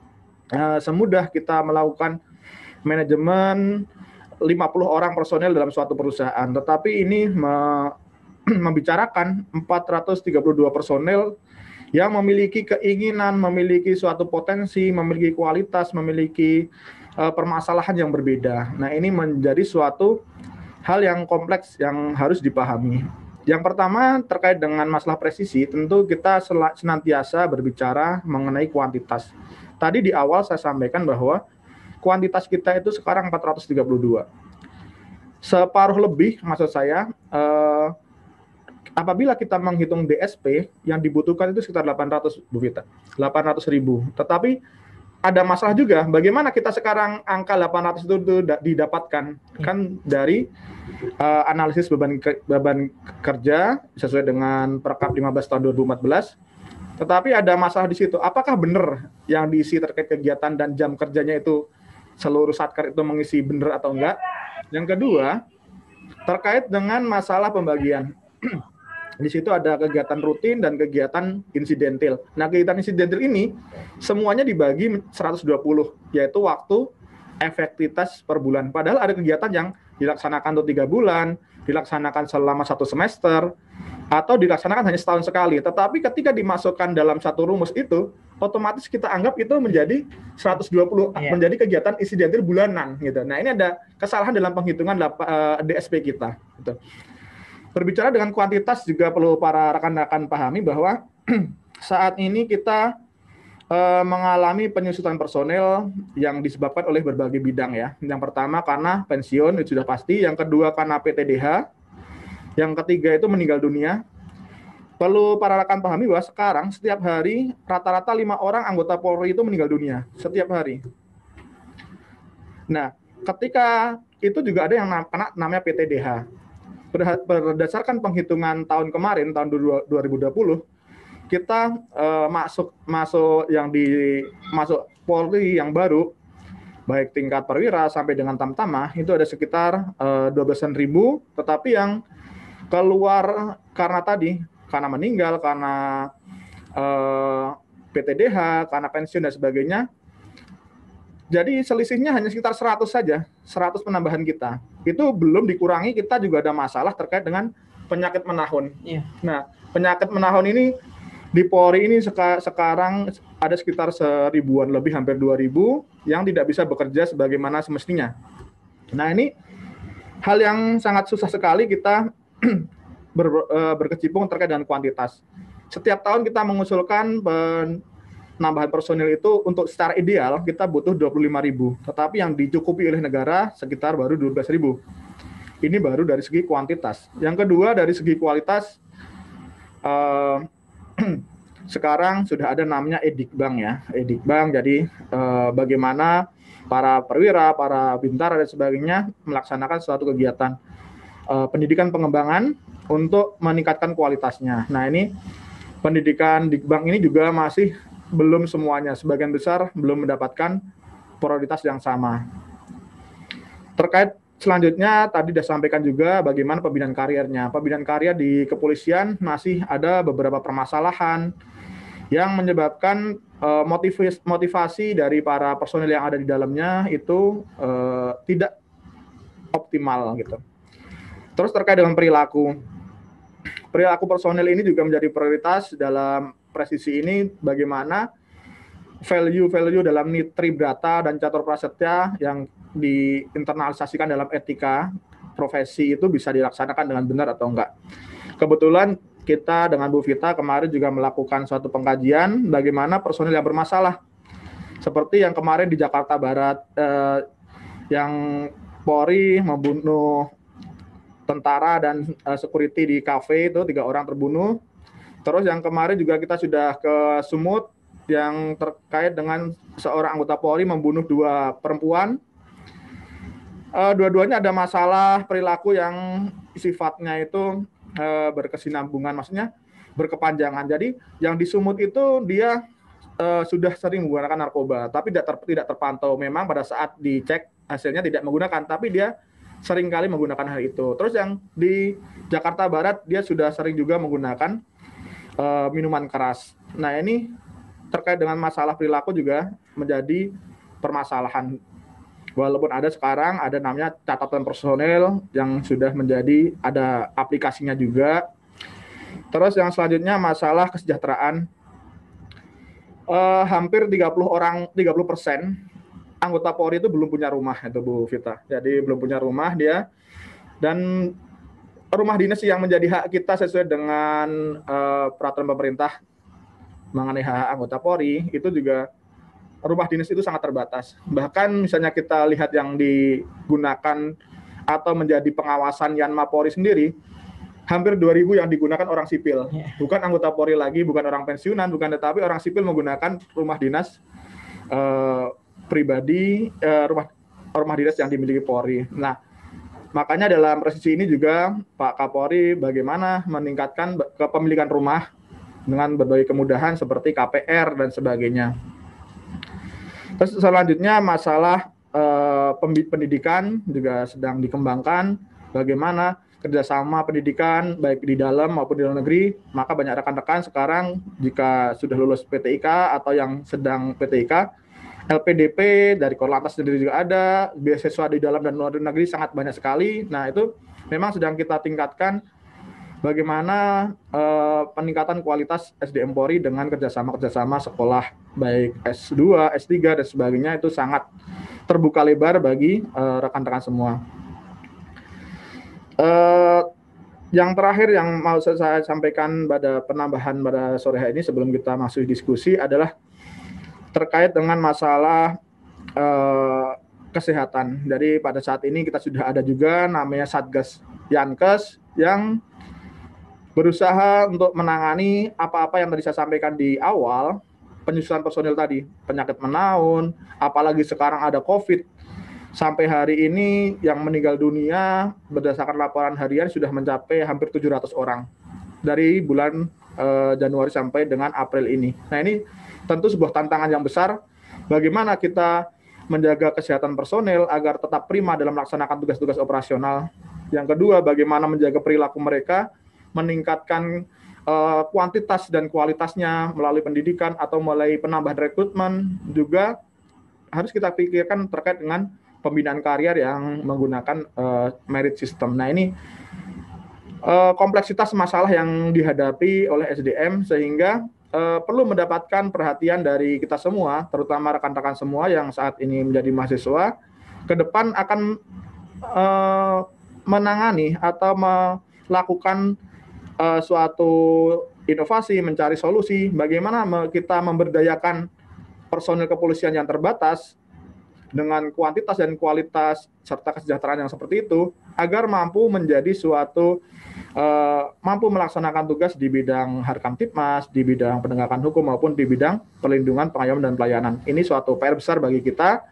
uh, semudah kita melakukan manajemen 50 orang personil dalam suatu perusahaan, tetapi ini me membicarakan 432 personil yang memiliki keinginan, memiliki suatu potensi, memiliki kualitas, memiliki uh, permasalahan yang berbeda. Nah, ini menjadi suatu hal yang kompleks yang harus dipahami. Yang pertama terkait dengan masalah presisi, tentu kita senantiasa berbicara mengenai kuantitas. Tadi di awal saya sampaikan bahwa kuantitas kita itu sekarang 432. Separuh lebih maksud saya eh, apabila kita menghitung DSP yang dibutuhkan itu sekitar 800 Bu Vita, 800 ribu. Tetapi ada masalah juga. Bagaimana kita sekarang angka 800 itu, itu didapatkan hmm. kan dari uh, analisis beban ke, beban kerja sesuai dengan Perkap 15 tahun 2014. Tetapi ada masalah di situ. Apakah benar yang diisi terkait kegiatan dan jam kerjanya itu seluruh satker itu mengisi benar atau enggak? Yang kedua, terkait dengan masalah pembagian. Di situ ada kegiatan rutin dan kegiatan insidentil. Nah, kegiatan insidentil ini semuanya dibagi 120, yaitu waktu efektivitas per bulan. Padahal ada kegiatan yang dilaksanakan untuk tiga bulan, dilaksanakan selama satu semester, atau dilaksanakan hanya setahun sekali. Tetapi ketika dimasukkan dalam satu rumus itu, otomatis kita anggap itu menjadi 120 yeah. Iya. menjadi kegiatan insidentil bulanan gitu. Nah, ini ada kesalahan dalam penghitungan DSP eh, kita gitu. Berbicara dengan kuantitas juga perlu para rekan-rekan pahami bahwa saat ini kita eh, mengalami penyusutan personel yang disebabkan oleh berbagai bidang ya. Yang pertama karena pensiun itu sudah pasti, yang kedua karena PTDH, yang ketiga itu meninggal dunia, perlu para rekan pahami bahwa sekarang setiap hari rata-rata lima orang anggota Polri itu meninggal dunia setiap hari. Nah, ketika itu juga ada yang kena namanya PTDH berdasarkan penghitungan tahun kemarin tahun 2020 kita uh, masuk masuk yang di masuk Polri yang baru baik tingkat perwira sampai dengan tamtama itu ada sekitar eh, dua uh, ribu tetapi yang keluar karena tadi karena meninggal karena uh, eh, PTDH karena pensiun dan sebagainya jadi selisihnya hanya sekitar 100 saja, 100 penambahan kita. Itu belum dikurangi kita juga ada masalah terkait dengan penyakit menahun. Yeah. Nah, penyakit menahun ini di Polri ini seka sekarang ada sekitar seribuan lebih, hampir 2000 yang tidak bisa bekerja sebagaimana semestinya. Nah, ini hal yang sangat susah sekali kita ber, eh, berkecimpung terkait dengan kuantitas. Setiap tahun kita mengusulkan penambahan personil itu untuk secara ideal kita butuh ribu, tetapi yang dicukupi oleh negara sekitar baru ribu. Ini baru dari segi kuantitas. Yang kedua dari segi kualitas eh, sekarang sudah ada namanya edik bank ya. edik bank. jadi eh, bagaimana para perwira, para bintara dan sebagainya melaksanakan suatu kegiatan eh, pendidikan pengembangan untuk meningkatkan kualitasnya. Nah, ini pendidikan di bank ini juga masih belum semuanya, sebagian besar belum mendapatkan prioritas yang sama. Terkait selanjutnya tadi sudah sampaikan juga bagaimana pembinaan karirnya. Pembinaan karir di kepolisian masih ada beberapa permasalahan yang menyebabkan uh, eh, motivasi, motivasi dari para personil yang ada di dalamnya itu uh, tidak optimal gitu. Terus terkait dengan perilaku, perilaku personil ini juga menjadi prioritas dalam presisi ini bagaimana value-value dalam nitri data dan catur prasetya yang diinternalisasikan dalam etika profesi itu bisa dilaksanakan dengan benar atau enggak. Kebetulan kita dengan Bu Vita kemarin juga melakukan suatu pengkajian bagaimana personil yang bermasalah. Seperti yang kemarin di Jakarta Barat eh, yang Polri membunuh tentara dan uh, security di kafe itu tiga orang terbunuh Terus yang kemarin juga kita sudah ke Sumut yang terkait dengan seorang anggota Polri membunuh dua perempuan. Uh, dua-duanya ada masalah perilaku yang sifatnya itu uh, berkesinambungan, maksudnya berkepanjangan. Jadi yang di Sumut itu dia uh, sudah sering menggunakan narkoba, tapi tidak ter, tidak terpantau. Memang pada saat dicek hasilnya tidak menggunakan, tapi dia sering kali menggunakan hal itu. Terus yang di Jakarta Barat dia sudah sering juga menggunakan uh, minuman keras. Nah ini terkait dengan masalah perilaku juga menjadi permasalahan. Walaupun ada sekarang ada namanya catatan personel yang sudah menjadi ada aplikasinya juga. Terus yang selanjutnya masalah kesejahteraan. Uh, hampir 30 orang 30 persen anggota Polri itu belum punya rumah itu Bu Vita. Jadi belum punya rumah dia dan rumah dinas yang menjadi hak kita sesuai dengan uh, peraturan pemerintah mengenai hak anggota Polri itu juga rumah dinas itu sangat terbatas. Bahkan misalnya kita lihat yang digunakan atau menjadi pengawasan Yanma Polri sendiri hampir 2000 yang digunakan orang sipil. Iya. Bukan anggota Polri lagi, bukan orang pensiunan, bukan tetapi orang sipil menggunakan rumah dinas uh, pribadi uh, rumah rumah dinas yang dimiliki Polri. Nah, Makanya dalam resisi ini juga Pak Kapolri bagaimana meningkatkan kepemilikan rumah dengan berbagai kemudahan seperti KPR dan sebagainya. Terus selanjutnya masalah eh, pendidikan juga sedang dikembangkan bagaimana kerjasama pendidikan baik di dalam maupun di luar negeri maka banyak rekan-rekan sekarang jika sudah lulus PTIK atau yang sedang PTIK LPDP dari Korlantas sendiri juga ada, beasiswa di dalam dan luar negeri sangat banyak sekali. Nah, itu memang sedang kita tingkatkan bagaimana eh, peningkatan kualitas SDM Polri dengan kerjasama-kerjasama sekolah baik S2, S3, dan sebagainya itu sangat terbuka lebar bagi rekan eh, rekan-rekan semua. Eh, yang terakhir yang mau saya sampaikan pada penambahan pada sore hari ini sebelum kita masuk diskusi adalah terkait dengan masalah eh, kesehatan. Jadi pada saat ini kita sudah ada juga namanya Satgas Yankes yang berusaha untuk menangani apa-apa yang tadi saya sampaikan di awal, penyusunan personil tadi, penyakit menaun, apalagi sekarang ada COVID. Sampai hari ini yang meninggal dunia berdasarkan laporan harian sudah mencapai hampir 700 orang dari bulan eh, Januari sampai dengan April ini. Nah ini tentu sebuah tantangan yang besar bagaimana kita menjaga kesehatan personel agar tetap prima dalam melaksanakan tugas-tugas operasional. Yang kedua, bagaimana menjaga perilaku mereka, meningkatkan uh, kuantitas dan kualitasnya melalui pendidikan atau mulai penambahan rekrutmen juga harus kita pikirkan terkait dengan pembinaan karier yang menggunakan uh, merit system. Nah, ini uh, kompleksitas masalah yang dihadapi oleh SDM sehingga uh, perlu mendapatkan perhatian dari kita semua, terutama rekan-rekan semua yang saat ini menjadi mahasiswa, ke depan akan uh, menangani atau melakukan uh, suatu inovasi, mencari solusi, bagaimana kita memberdayakan personil kepolisian yang terbatas dengan kuantitas dan kualitas serta kesejahteraan yang seperti itu agar mampu menjadi suatu uh, mampu melaksanakan tugas di bidang harkam tipmas, di bidang penegakan hukum maupun di bidang perlindungan pengayom dan pelayanan. Ini suatu PR besar bagi kita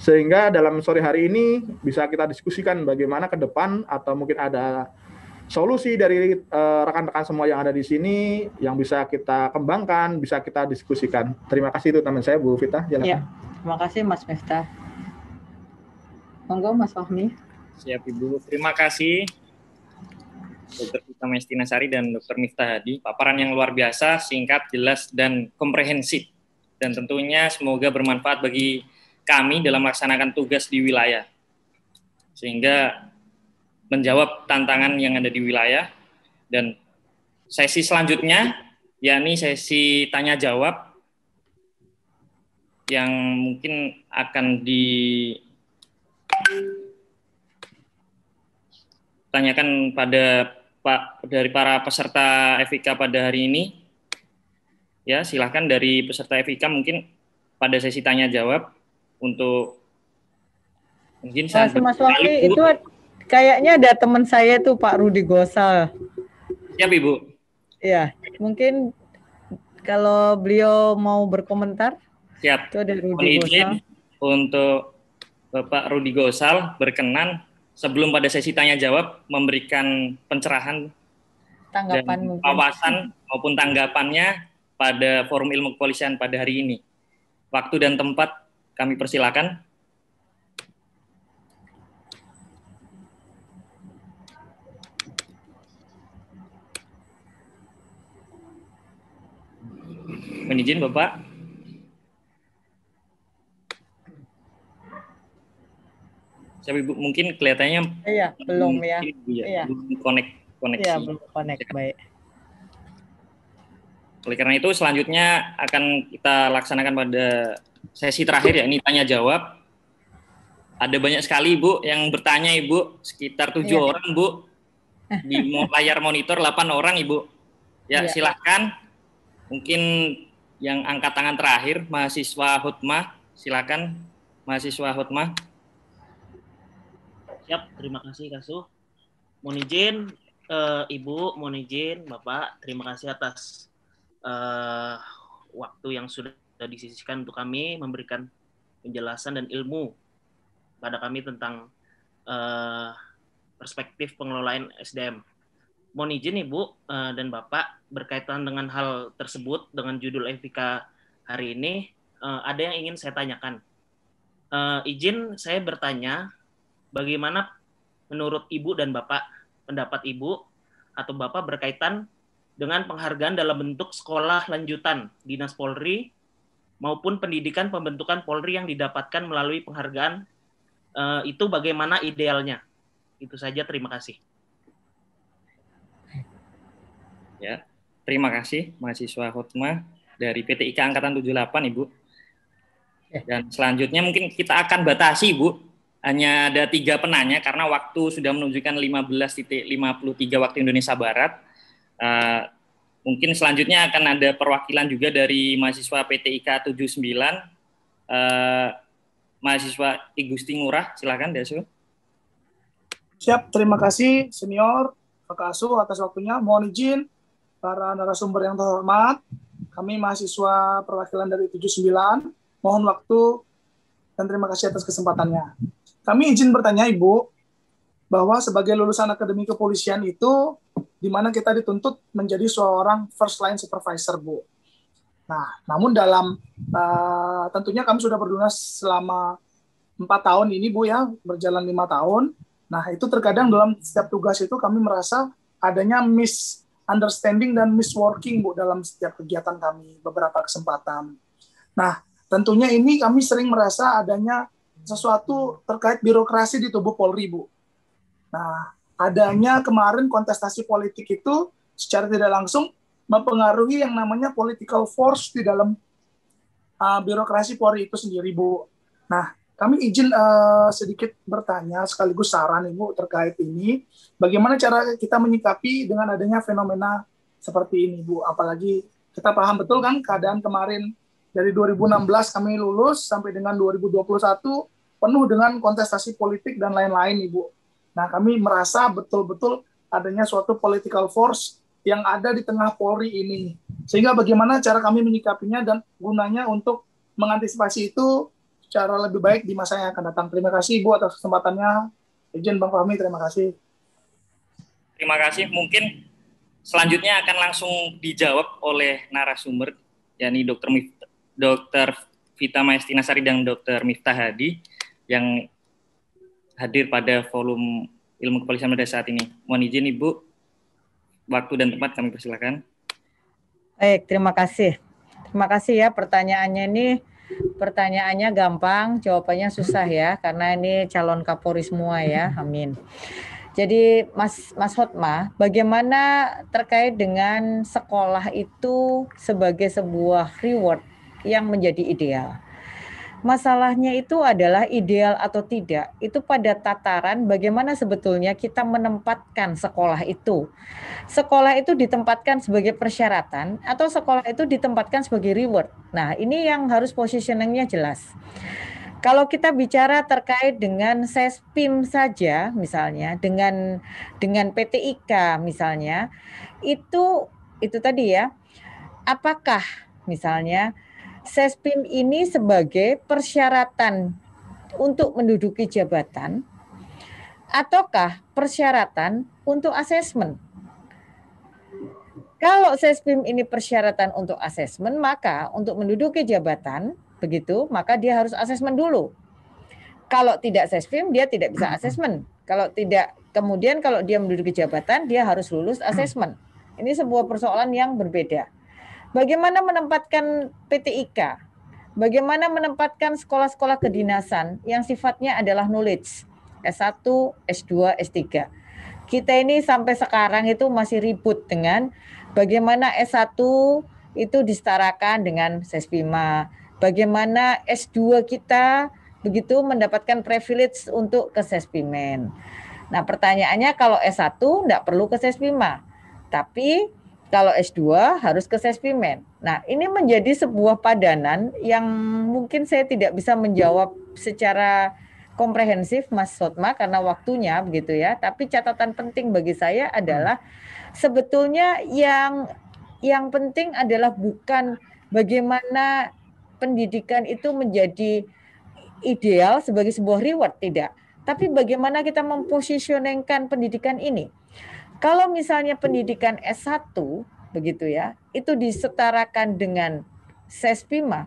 sehingga dalam sore hari ini bisa kita diskusikan bagaimana ke depan atau mungkin ada solusi dari rekan eh, rekan-rekan semua yang ada di sini yang bisa kita kembangkan, bisa kita diskusikan. Terima kasih itu teman saya Bu Vita. Silakan. Ya. Terima kasih Mas Miftah. Monggo Mas Fahmi. Siap Ibu. Terima kasih Dokter Kita Mestina Sari dan Dokter Miftah Hadi. Paparan yang luar biasa, singkat, jelas, dan komprehensif. Dan tentunya semoga bermanfaat bagi kami dalam melaksanakan tugas di wilayah. Sehingga menjawab tantangan yang ada di wilayah. Dan sesi selanjutnya, yakni sesi tanya-jawab, yang mungkin akan ditanyakan pada Pak dari para peserta FIK pada hari ini. Ya, silahkan dari peserta FIK mungkin pada sesi tanya jawab untuk mungkin Mas, Mas Wali itu kayaknya ada teman saya tuh Pak Rudi Gosal. Siap Ibu. Ya, mungkin kalau beliau mau berkomentar. Siap. Itu ada Gosal. Untuk Bapak Rudi Gosal berkenan sebelum pada sesi tanya jawab memberikan pencerahan tanggapan awasan maupun tanggapannya pada forum ilmu kepolisian pada hari ini. Waktu dan tempat kami persilakan. Menijin Bapak. tapi mungkin kelihatannya iya belum ya. ya, iya. belum connect koneksi iya, belum connect ya. baik oleh karena itu selanjutnya akan kita laksanakan pada sesi terakhir ya ini tanya jawab ada banyak sekali bu yang bertanya ibu sekitar tujuh iya. orang bu di layar monitor 8 orang ibu ya iya. silahkan mungkin yang angkat tangan terakhir mahasiswa Hotma silakan mahasiswa Hotma. Ya terima kasih Kasu. Mohon izin uh, Ibu, mohon izin Bapak, terima kasih atas uh, waktu yang sudah disisihkan untuk kami memberikan penjelasan dan ilmu pada kami tentang uh, perspektif pengelolaan SDM. Mohon izin Ibu uh, dan Bapak berkaitan dengan hal tersebut dengan judul FPK hari ini uh, ada yang ingin saya tanyakan. Uh, izin saya bertanya bagaimana menurut ibu dan bapak pendapat ibu atau bapak berkaitan dengan penghargaan dalam bentuk sekolah lanjutan dinas Polri maupun pendidikan pembentukan Polri yang didapatkan melalui penghargaan uh, itu bagaimana idealnya itu saja terima kasih ya terima kasih mahasiswa Hotma dari PTIK Angkatan 78 Ibu. Ya. Dan selanjutnya mungkin kita akan batasi Ibu hanya ada tiga penanya karena waktu sudah menunjukkan 15.53 waktu Indonesia Barat. Uh, mungkin selanjutnya akan ada perwakilan juga dari mahasiswa PTIK 79, uh, mahasiswa Igusti Ngurah, silakan Dasu. Siap, terima kasih senior Pak Asu atas waktunya. Mohon izin para narasumber yang terhormat, kami mahasiswa perwakilan dari 79, mohon waktu dan terima kasih atas kesempatannya. Kami izin bertanya Ibu, bahwa sebagai lulusan akademi kepolisian itu, di mana kita dituntut menjadi seorang first line supervisor, Bu. Nah, namun dalam uh, tentunya kami sudah berdinas selama empat tahun ini, Bu ya, berjalan lima tahun. Nah, itu terkadang dalam setiap tugas itu kami merasa adanya misunderstanding dan misworking, Bu, dalam setiap kegiatan kami beberapa kesempatan. Nah, tentunya ini kami sering merasa adanya sesuatu terkait birokrasi di tubuh Polri, Bu. Nah, adanya kemarin kontestasi politik itu secara tidak langsung mempengaruhi yang namanya political force di dalam uh, birokrasi Polri itu sendiri, Bu. Nah, kami izin uh, sedikit bertanya sekaligus saran Ibu terkait ini, bagaimana cara kita menyikapi dengan adanya fenomena seperti ini, Bu? Apalagi kita paham betul kan keadaan kemarin dari 2016 kami lulus sampai dengan 2021 penuh dengan kontestasi politik dan lain-lain, Ibu. Nah, kami merasa betul-betul adanya suatu political force yang ada di tengah Polri ini. Sehingga bagaimana cara kami menyikapinya dan gunanya untuk mengantisipasi itu secara lebih baik di masa yang akan datang. Terima kasih Ibu atas kesempatannya. Izin Bang Fahmi, terima kasih. Terima kasih. Mungkin selanjutnya akan langsung dijawab oleh narasumber, yakni Dr. Dr. Vita Maestinasari dan Dr. Miftah Hadi yang hadir pada volume ilmu kepolisian pada saat ini. Mohon izin Ibu, waktu dan tempat kami persilakan. Baik, terima kasih. Terima kasih ya pertanyaannya ini pertanyaannya gampang, jawabannya susah ya karena ini calon Kapolri semua ya. Amin. Jadi Mas Mas Hotma, bagaimana terkait dengan sekolah itu sebagai sebuah reward yang menjadi ideal. Masalahnya itu adalah ideal atau tidak, itu pada tataran bagaimana sebetulnya kita menempatkan sekolah itu. Sekolah itu ditempatkan sebagai persyaratan atau sekolah itu ditempatkan sebagai reward. Nah, ini yang harus positioningnya jelas. Kalau kita bicara terkait dengan SESPIM saja misalnya dengan dengan PTIK misalnya itu itu tadi ya apakah misalnya Sespim ini sebagai persyaratan untuk menduduki jabatan ataukah persyaratan untuk asesmen. Kalau sespim ini persyaratan untuk asesmen, maka untuk menduduki jabatan begitu, maka dia harus asesmen dulu. Kalau tidak sespim, dia tidak bisa asesmen. Kalau tidak, kemudian kalau dia menduduki jabatan, dia harus lulus asesmen. Ini sebuah persoalan yang berbeda. Bagaimana menempatkan PTIK? Bagaimana menempatkan sekolah-sekolah kedinasan yang sifatnya adalah knowledge, S1, S2, S3. Kita ini sampai sekarang itu masih ribut dengan bagaimana S1 itu disetarakan dengan Sespima, bagaimana S2 kita begitu mendapatkan privilege untuk ke Sespimen. Nah pertanyaannya kalau S1 tidak perlu ke Sespima, tapi kalau S2 harus ke sespimen. Nah, ini menjadi sebuah padanan yang mungkin saya tidak bisa menjawab secara komprehensif Mas Sotma karena waktunya begitu ya. Tapi catatan penting bagi saya adalah sebetulnya yang yang penting adalah bukan bagaimana pendidikan itu menjadi ideal sebagai sebuah reward tidak, tapi bagaimana kita memposisionengkan pendidikan ini. Kalau misalnya pendidikan S1 begitu ya, itu disetarakan dengan sespima,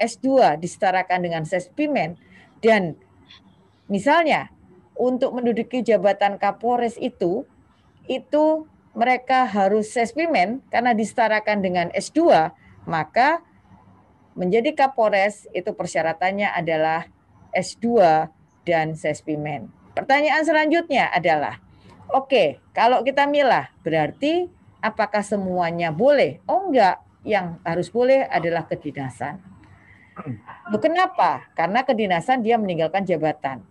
S2 disetarakan dengan sespimen dan misalnya untuk menduduki jabatan Kapolres itu itu mereka harus sespimen karena disetarakan dengan S2, maka menjadi Kapolres itu persyaratannya adalah S2 dan sespimen. Pertanyaan selanjutnya adalah Oke, kalau kita milah berarti apakah semuanya boleh? Oh enggak, yang harus boleh adalah kedinasan. Loh, kenapa? Karena kedinasan dia meninggalkan jabatan.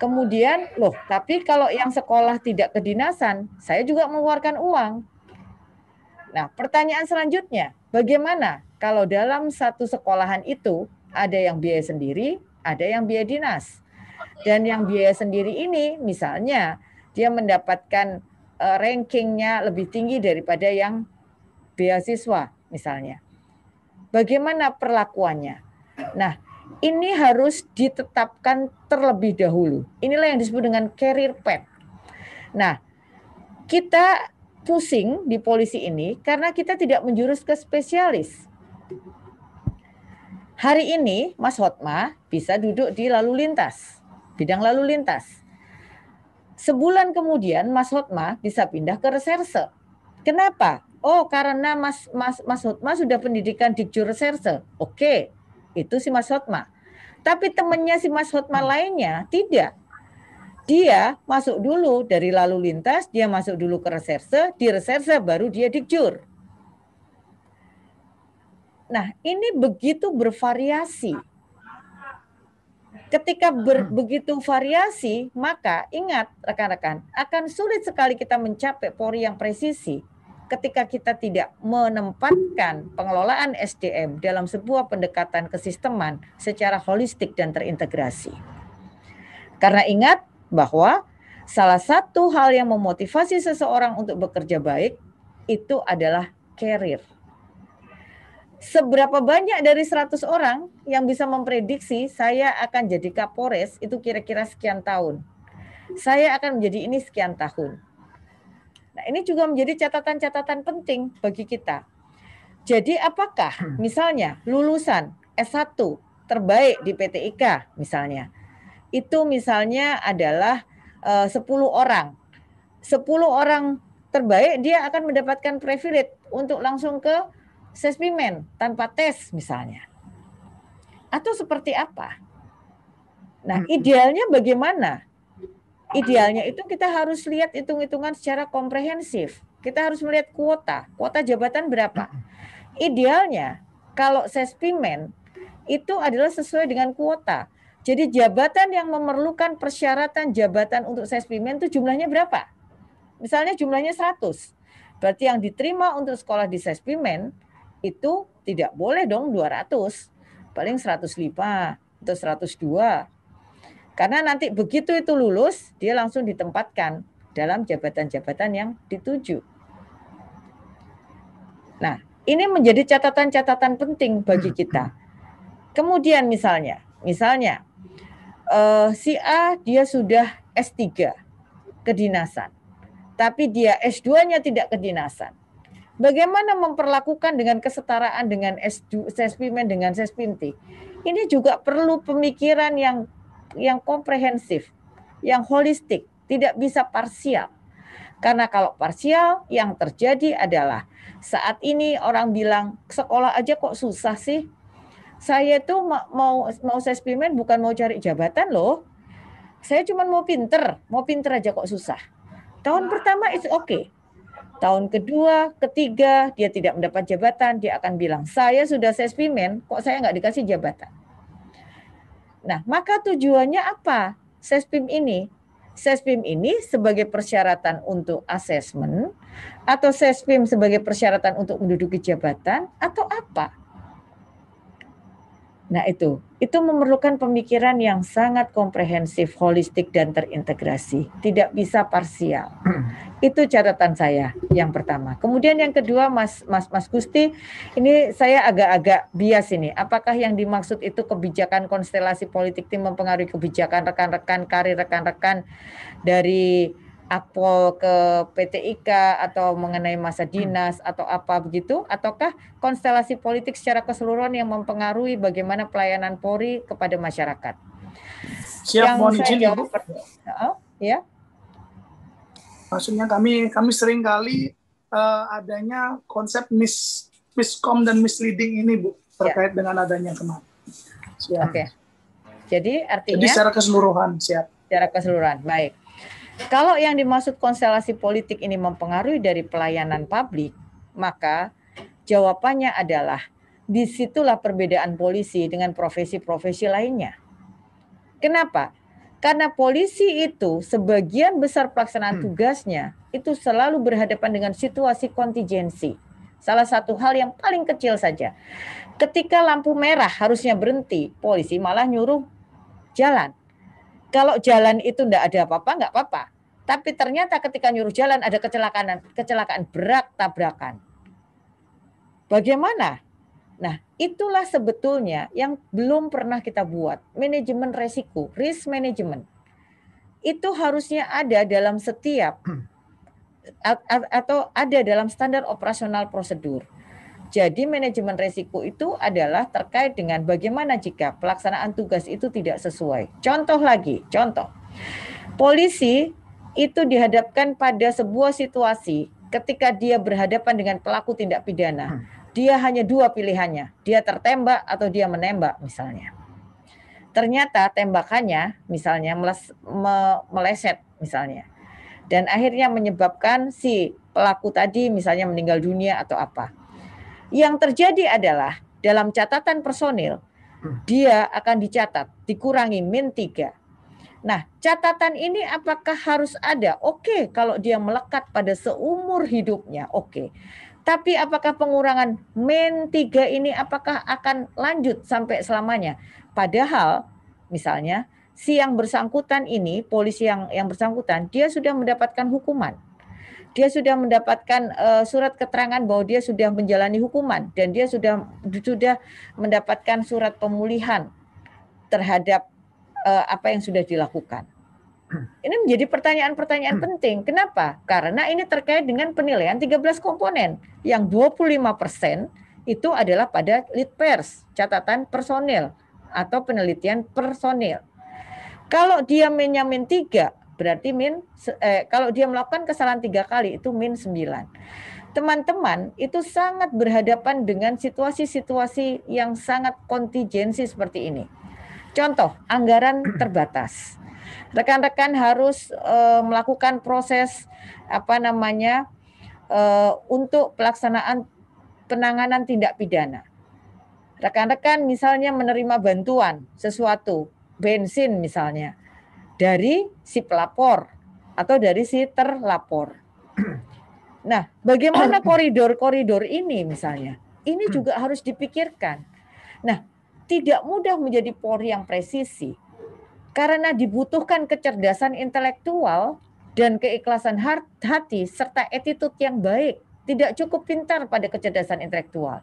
Kemudian, loh, tapi kalau yang sekolah tidak kedinasan, saya juga mengeluarkan uang. Nah, pertanyaan selanjutnya, bagaimana kalau dalam satu sekolahan itu ada yang biaya sendiri, ada yang biaya dinas? Dan yang biaya sendiri ini, misalnya dia mendapatkan eh, rankingnya lebih tinggi daripada yang beasiswa misalnya. Bagaimana perlakuannya? Nah, ini harus ditetapkan terlebih dahulu. Inilah yang disebut dengan career path. Nah, kita pusing di polisi ini karena kita tidak menjurus ke spesialis. Hari ini Mas Hotma bisa duduk di lalu lintas, bidang lalu lintas. Sebulan kemudian Mas Hotma bisa pindah ke reserse. Kenapa? Oh, karena Mas Mas Mas Hotma sudah pendidikan di Dikju Reserse. Oke, itu si Mas Hotma. Tapi temannya si Mas Hotma lainnya tidak. Dia masuk dulu dari lalu lintas, dia masuk dulu ke reserse, di reserse baru dia Dikjur. Nah, ini begitu bervariasi Ketika hmm. ber, begitu variasi, maka ingat rekan-rekan, akan sulit sekali kita mencapai pori yang presisi ketika kita tidak menempatkan pengelolaan SDM dalam sebuah pendekatan kesisteman secara holistik dan terintegrasi. Karena ingat bahwa salah satu hal yang memotivasi seseorang untuk bekerja baik itu adalah karir seberapa banyak dari 100 orang yang bisa memprediksi saya akan jadi Kapolres itu kira-kira sekian tahun. Saya akan menjadi ini sekian tahun. Nah, ini juga menjadi catatan-catatan penting bagi kita. Jadi apakah hmm. misalnya lulusan S1 terbaik di PT IKA misalnya. Itu misalnya adalah 10 eh, orang. 10 orang terbaik dia akan mendapatkan privilege untuk langsung ke spesimen tanpa tes misalnya. Atau seperti apa? Nah, hmm. idealnya bagaimana? Idealnya itu kita harus lihat hitung-hitungan secara komprehensif. Kita harus melihat kuota, kuota jabatan berapa. Hmm. Idealnya kalau sespimen itu adalah sesuai dengan kuota. Jadi jabatan yang memerlukan persyaratan jabatan untuk sespimen itu jumlahnya berapa? Misalnya jumlahnya 100. Berarti yang diterima untuk sekolah di sespimen itu tidak boleh dong 200. Paling 105 atau 102. Karena nanti begitu itu lulus, dia langsung ditempatkan dalam jabatan-jabatan yang dituju. Nah, ini menjadi catatan-catatan penting bagi kita. Kemudian misalnya, misalnya uh, si A dia sudah S3 kedinasan, tapi dia S2-nya tidak kedinasan Bagaimana memperlakukan dengan kesetaraan dengan sespimen dengan sespinti? Ini juga perlu pemikiran yang yang komprehensif, yang holistik, tidak bisa parsial. Karena kalau parsial yang terjadi adalah saat ini orang bilang sekolah aja kok susah sih. Saya tuh mau mau sespimen bukan mau cari jabatan loh. Saya cuma mau pinter, mau pinter aja kok susah. Tahun nah. pertama itu oke, okay. Tahun kedua, ketiga, dia tidak mendapat jabatan, dia akan bilang, saya sudah sespimen, kok saya nggak dikasih jabatan? Nah, maka tujuannya apa sespim ini? Sespim ini sebagai persyaratan untuk asesmen, atau sespim sebagai persyaratan untuk menduduki jabatan, atau apa? Nah, itu. Itu memerlukan pemikiran yang sangat komprehensif, holistik, dan terintegrasi. Tidak bisa parsial. itu catatan saya yang pertama. Kemudian yang kedua, Mas Mas Mas Gusti, ini saya agak-agak bias ini. Apakah yang dimaksud itu kebijakan konstelasi politik tim mempengaruhi kebijakan rekan-rekan, karir rekan-rekan dari atau ke PTIK atau mengenai masa hmm. dinas atau apa begitu ataukah konstelasi politik secara keseluruhan yang mempengaruhi bagaimana pelayanan Polri kepada masyarakat. Siap yang mohon izin Ibu. Oh, ya. Maksudnya kami kami sering kali uh, adanya konsep mis miskom dan misleading ini Bu ya. terkait ya. dengan adanya kemarin. Oke. Okay. Jadi artinya Jadi secara keseluruhan siap. Secara keseluruhan. Baik. Kalau yang dimaksud konstelasi politik ini mempengaruhi dari pelayanan publik, maka jawabannya adalah disitulah perbedaan polisi dengan profesi-profesi lainnya. Kenapa? Karena polisi itu sebagian besar pelaksanaan hmm. tugasnya itu selalu berhadapan dengan situasi kontingensi. Salah satu hal yang paling kecil saja. Ketika lampu merah harusnya berhenti, polisi malah nyuruh jalan. Kalau jalan itu tidak ada apa-apa, enggak apa-apa. Tapi ternyata ketika nyuruh jalan ada kecelakaan, kecelakaan berat tabrakan. Bagaimana? Nah, itulah sebetulnya yang belum pernah kita buat, manajemen resiko, risk management. Itu harusnya ada dalam setiap atau ada dalam standar operasional prosedur. Jadi manajemen resiko itu adalah terkait dengan bagaimana jika pelaksanaan tugas itu tidak sesuai. Contoh lagi, contoh. Polisi itu dihadapkan pada sebuah situasi ketika dia berhadapan dengan pelaku tindak pidana. Hmm. Dia hanya dua pilihannya, dia tertembak atau dia menembak misalnya. Ternyata tembakannya misalnya meles, me, meleset misalnya. Dan akhirnya menyebabkan si pelaku tadi misalnya meninggal dunia atau apa. Yang terjadi adalah dalam catatan personil hmm. dia akan dicatat dikurangi min 3 Nah, catatan ini apakah harus ada? Oke, okay, kalau dia melekat pada seumur hidupnya, oke. Okay. Tapi apakah pengurangan men 3 ini apakah akan lanjut sampai selamanya? Padahal misalnya si yang bersangkutan ini, polisi yang yang bersangkutan, dia sudah mendapatkan hukuman. Dia sudah mendapatkan uh, surat keterangan bahwa dia sudah menjalani hukuman dan dia sudah sudah mendapatkan surat pemulihan terhadap uh, apa yang sudah dilakukan. Ini menjadi pertanyaan-pertanyaan hmm. penting. Kenapa? Karena ini terkait dengan penilaian 13 komponen yang 25% itu adalah pada lead pairs, catatan personil atau penelitian personil. Kalau dia minnya min 3, berarti min eh, kalau dia melakukan kesalahan tiga kali itu min 9. Teman-teman itu sangat berhadapan dengan situasi-situasi yang sangat kontingensi seperti ini Contoh, anggaran terbatas. Rekan-rekan harus e, melakukan proses apa namanya e, untuk pelaksanaan penanganan tindak pidana. Rekan-rekan misalnya menerima bantuan sesuatu, bensin misalnya, dari si pelapor atau dari si terlapor. Nah, bagaimana koridor-koridor ini misalnya? Ini hmm. juga harus dipikirkan. Nah, tidak mudah menjadi Polri yang presisi karena dibutuhkan kecerdasan intelektual dan keikhlasan hati serta attitude yang baik. Tidak cukup pintar pada kecerdasan intelektual.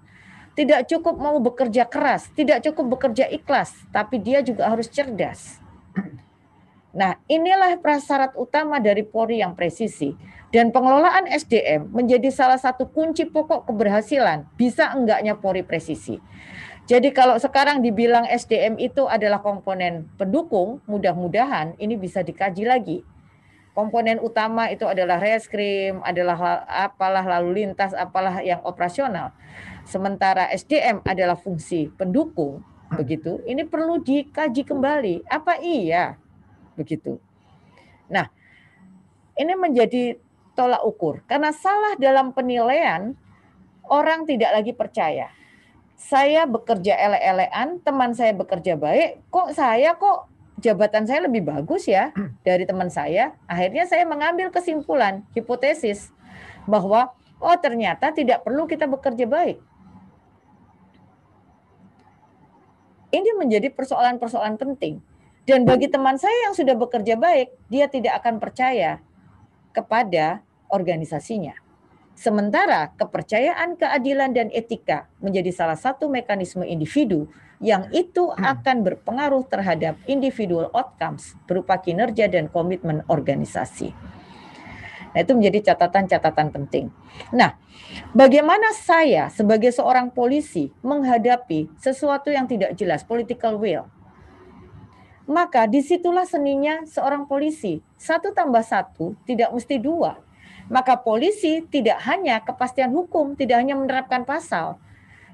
Tidak cukup mau bekerja keras, tidak cukup bekerja ikhlas, tapi dia juga harus cerdas. Nah, inilah prasyarat utama dari Polri yang presisi. Dan pengelolaan SDM menjadi salah satu kunci pokok keberhasilan bisa enggaknya Polri presisi. Jadi kalau sekarang dibilang SDM itu adalah komponen pendukung, mudah-mudahan ini bisa dikaji lagi. Komponen utama itu adalah reskrim, adalah apalah lalu lintas, apalah yang operasional. Sementara SDM adalah fungsi pendukung, begitu. Ini perlu dikaji kembali. Apa iya? Begitu. Nah, ini menjadi tolak ukur karena salah dalam penilaian orang tidak lagi percaya saya bekerja ele-elean, teman saya bekerja baik, kok saya kok jabatan saya lebih bagus ya dari teman saya. Akhirnya saya mengambil kesimpulan, hipotesis bahwa oh ternyata tidak perlu kita bekerja baik. Ini menjadi persoalan-persoalan penting. Dan bagi teman saya yang sudah bekerja baik, dia tidak akan percaya kepada organisasinya. Sementara kepercayaan keadilan dan etika menjadi salah satu mekanisme individu yang itu hmm. akan berpengaruh terhadap individual outcomes berupa kinerja dan komitmen organisasi. Nah, itu menjadi catatan-catatan penting. Nah, bagaimana saya sebagai seorang polisi menghadapi sesuatu yang tidak jelas, political will? Maka disitulah seninya seorang polisi. Satu tambah satu tidak mesti dua, maka polisi tidak hanya kepastian hukum, tidak hanya menerapkan pasal.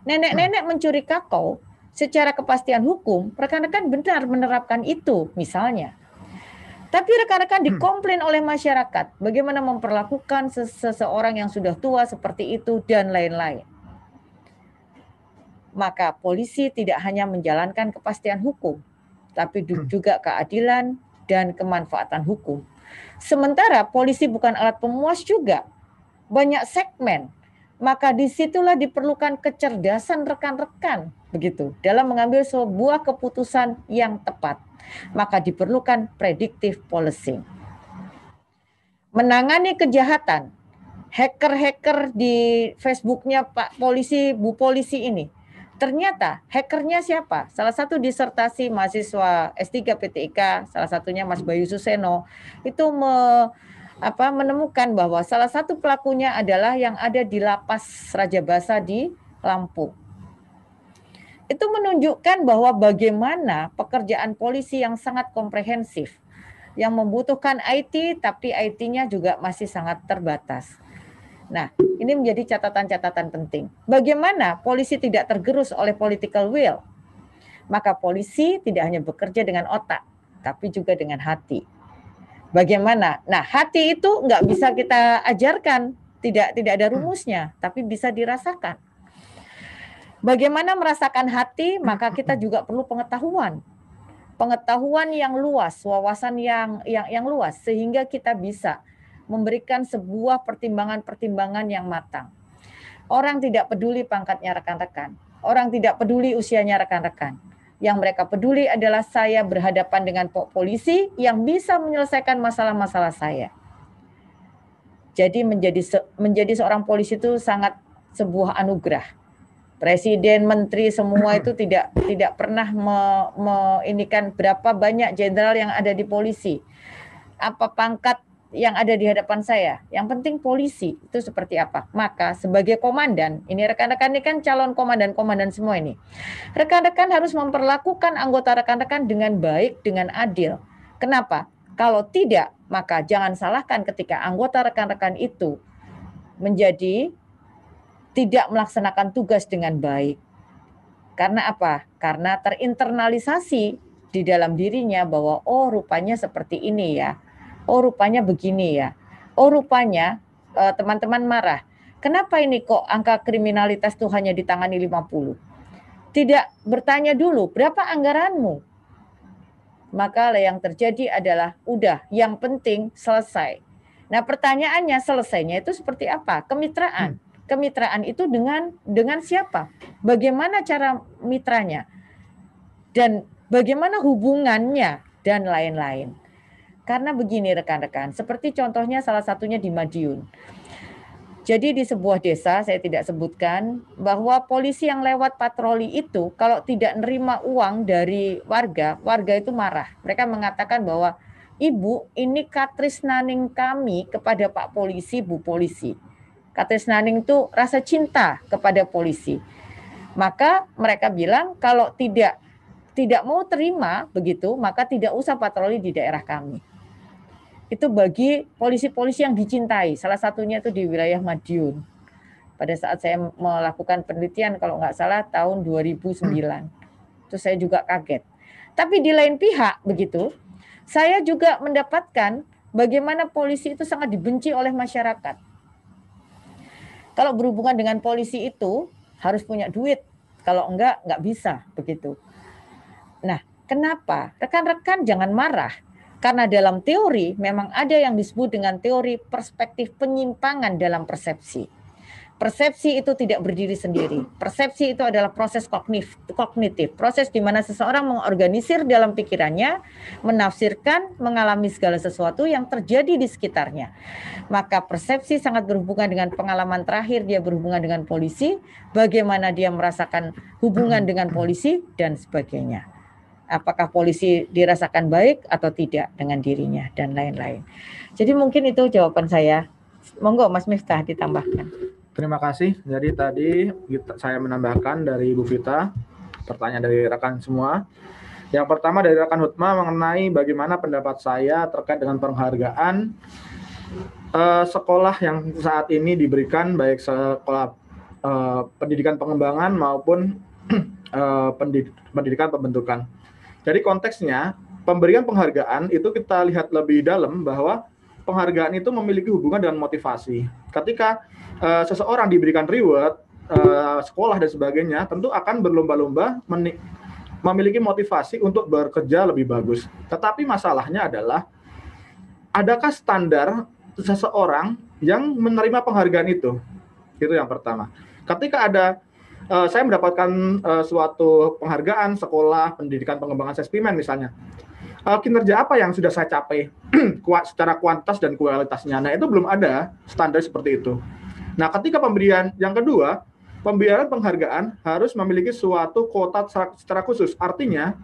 Nenek-nenek mencuri kakao secara kepastian hukum, rekan-rekan benar menerapkan itu misalnya. Tapi rekan-rekan hmm. dikomplain oleh masyarakat bagaimana memperlakukan seseorang yang sudah tua seperti itu dan lain-lain. Maka polisi tidak hanya menjalankan kepastian hukum, tapi hmm. juga keadilan dan kemanfaatan hukum. Sementara polisi bukan alat pemuas juga. Banyak segmen. Maka disitulah diperlukan kecerdasan rekan-rekan begitu dalam mengambil sebuah keputusan yang tepat. Maka diperlukan predictive policy. Menangani kejahatan hacker-hacker di Facebooknya Pak Polisi Bu Polisi ini Ternyata hackernya siapa? Salah satu disertasi mahasiswa S3 PTIK, salah satunya Mas Bayu Suseno, itu me, apa, menemukan bahwa salah satu pelakunya adalah yang ada di lapas Raja Basa di Lampung. Itu menunjukkan bahwa bagaimana pekerjaan polisi yang sangat komprehensif, yang membutuhkan IT tapi IT-nya juga masih sangat terbatas. Nah, ini menjadi catatan-catatan penting. Bagaimana polisi tidak tergerus oleh political will? Maka polisi tidak hanya bekerja dengan otak, tapi juga dengan hati. Bagaimana? Nah, hati itu nggak bisa kita ajarkan, tidak tidak ada rumusnya, tapi bisa dirasakan. Bagaimana merasakan hati? Maka kita juga perlu pengetahuan, pengetahuan yang luas, wawasan yang yang yang luas, sehingga kita bisa memberikan sebuah pertimbangan-pertimbangan yang matang. Orang tidak peduli pangkatnya rekan-rekan. Orang tidak peduli usianya rekan-rekan. Yang mereka peduli adalah saya berhadapan dengan polisi yang bisa menyelesaikan masalah-masalah saya. Jadi menjadi se menjadi seorang polisi itu sangat sebuah anugerah. Presiden, menteri, semua itu tidak tidak pernah me, me, ini kan berapa banyak jenderal yang ada di polisi. Apa pangkat yang ada di hadapan saya. Yang penting polisi itu seperti apa. Maka sebagai komandan, ini rekan-rekan ini kan calon komandan-komandan semua ini. Rekan-rekan harus memperlakukan anggota rekan-rekan dengan baik, dengan adil. Kenapa? Kalau tidak, maka jangan salahkan ketika anggota rekan-rekan itu menjadi tidak melaksanakan tugas dengan baik. Karena apa? Karena terinternalisasi di dalam dirinya bahwa oh rupanya seperti ini ya oh rupanya begini ya, oh rupanya eh, teman-teman marah. Kenapa ini kok angka kriminalitas tuh hanya ditangani 50? Tidak bertanya dulu, berapa anggaranmu? Maka yang terjadi adalah udah, yang penting selesai. Nah, pertanyaannya selesainya itu seperti apa? Kemitraan. Hmm. kemitraan itu dengan dengan siapa, bagaimana cara mitranya, dan bagaimana hubungannya dan lain-lain. Karena begini rekan-rekan, seperti contohnya salah satunya di Madiun. Jadi di sebuah desa, saya tidak sebutkan, bahwa polisi yang lewat patroli itu kalau tidak nerima uang dari warga, warga itu marah. Mereka mengatakan bahwa, Ibu, ini naning kami kepada Pak Polisi, Bu Polisi. naning itu rasa cinta kepada polisi. Maka mereka bilang kalau tidak tidak mau terima begitu, maka tidak usah patroli di daerah kami itu bagi polisi-polisi yang dicintai. Salah satunya itu di wilayah Madiun. Pada saat saya melakukan penelitian, kalau nggak salah tahun 2009. Itu saya juga kaget. Tapi di lain pihak begitu, saya juga mendapatkan bagaimana polisi itu sangat dibenci oleh masyarakat. Kalau berhubungan dengan polisi itu harus punya duit. Kalau enggak, enggak bisa begitu. Nah, kenapa? Rekan-rekan jangan marah karena dalam teori memang ada yang disebut dengan teori perspektif penyimpangan dalam persepsi. Persepsi itu tidak berdiri sendiri. Persepsi itu adalah proses kognitif, kognitif proses di mana seseorang mengorganisir dalam pikirannya, menafsirkan, mengalami segala sesuatu yang terjadi di sekitarnya. Maka persepsi sangat berhubungan dengan pengalaman terakhir dia berhubungan dengan polisi, bagaimana dia merasakan hubungan dengan polisi dan sebagainya apakah polisi dirasakan baik atau tidak dengan dirinya dan lain-lain. Jadi mungkin itu jawaban saya. Monggo Mas Miftah ditambahkan. Terima kasih. Jadi tadi saya menambahkan dari Ibu Vita pertanyaan dari rekan semua. Yang pertama dari rekan Hutma mengenai bagaimana pendapat saya terkait dengan penghargaan eh, sekolah yang saat ini diberikan baik sekolah eh, pendidikan pengembangan maupun eh, pendidikan pembentukan jadi konteksnya pemberian penghargaan itu kita lihat lebih dalam bahwa penghargaan itu memiliki hubungan dengan motivasi. Ketika uh, seseorang diberikan reward, uh, sekolah dan sebagainya, tentu akan berlomba-lomba memiliki motivasi untuk bekerja lebih bagus. Tetapi masalahnya adalah adakah standar seseorang yang menerima penghargaan itu? Itu yang pertama. Ketika ada uh, saya mendapatkan uh, suatu penghargaan sekolah pendidikan pengembangan sespimen misalnya. Uh, kinerja apa yang sudah saya capai kuat secara kuantitas dan kualitasnya. Nah, itu belum ada standar seperti itu. Nah, ketika pemberian yang kedua, pemberian penghargaan harus memiliki suatu kuota secara, secara khusus. Artinya,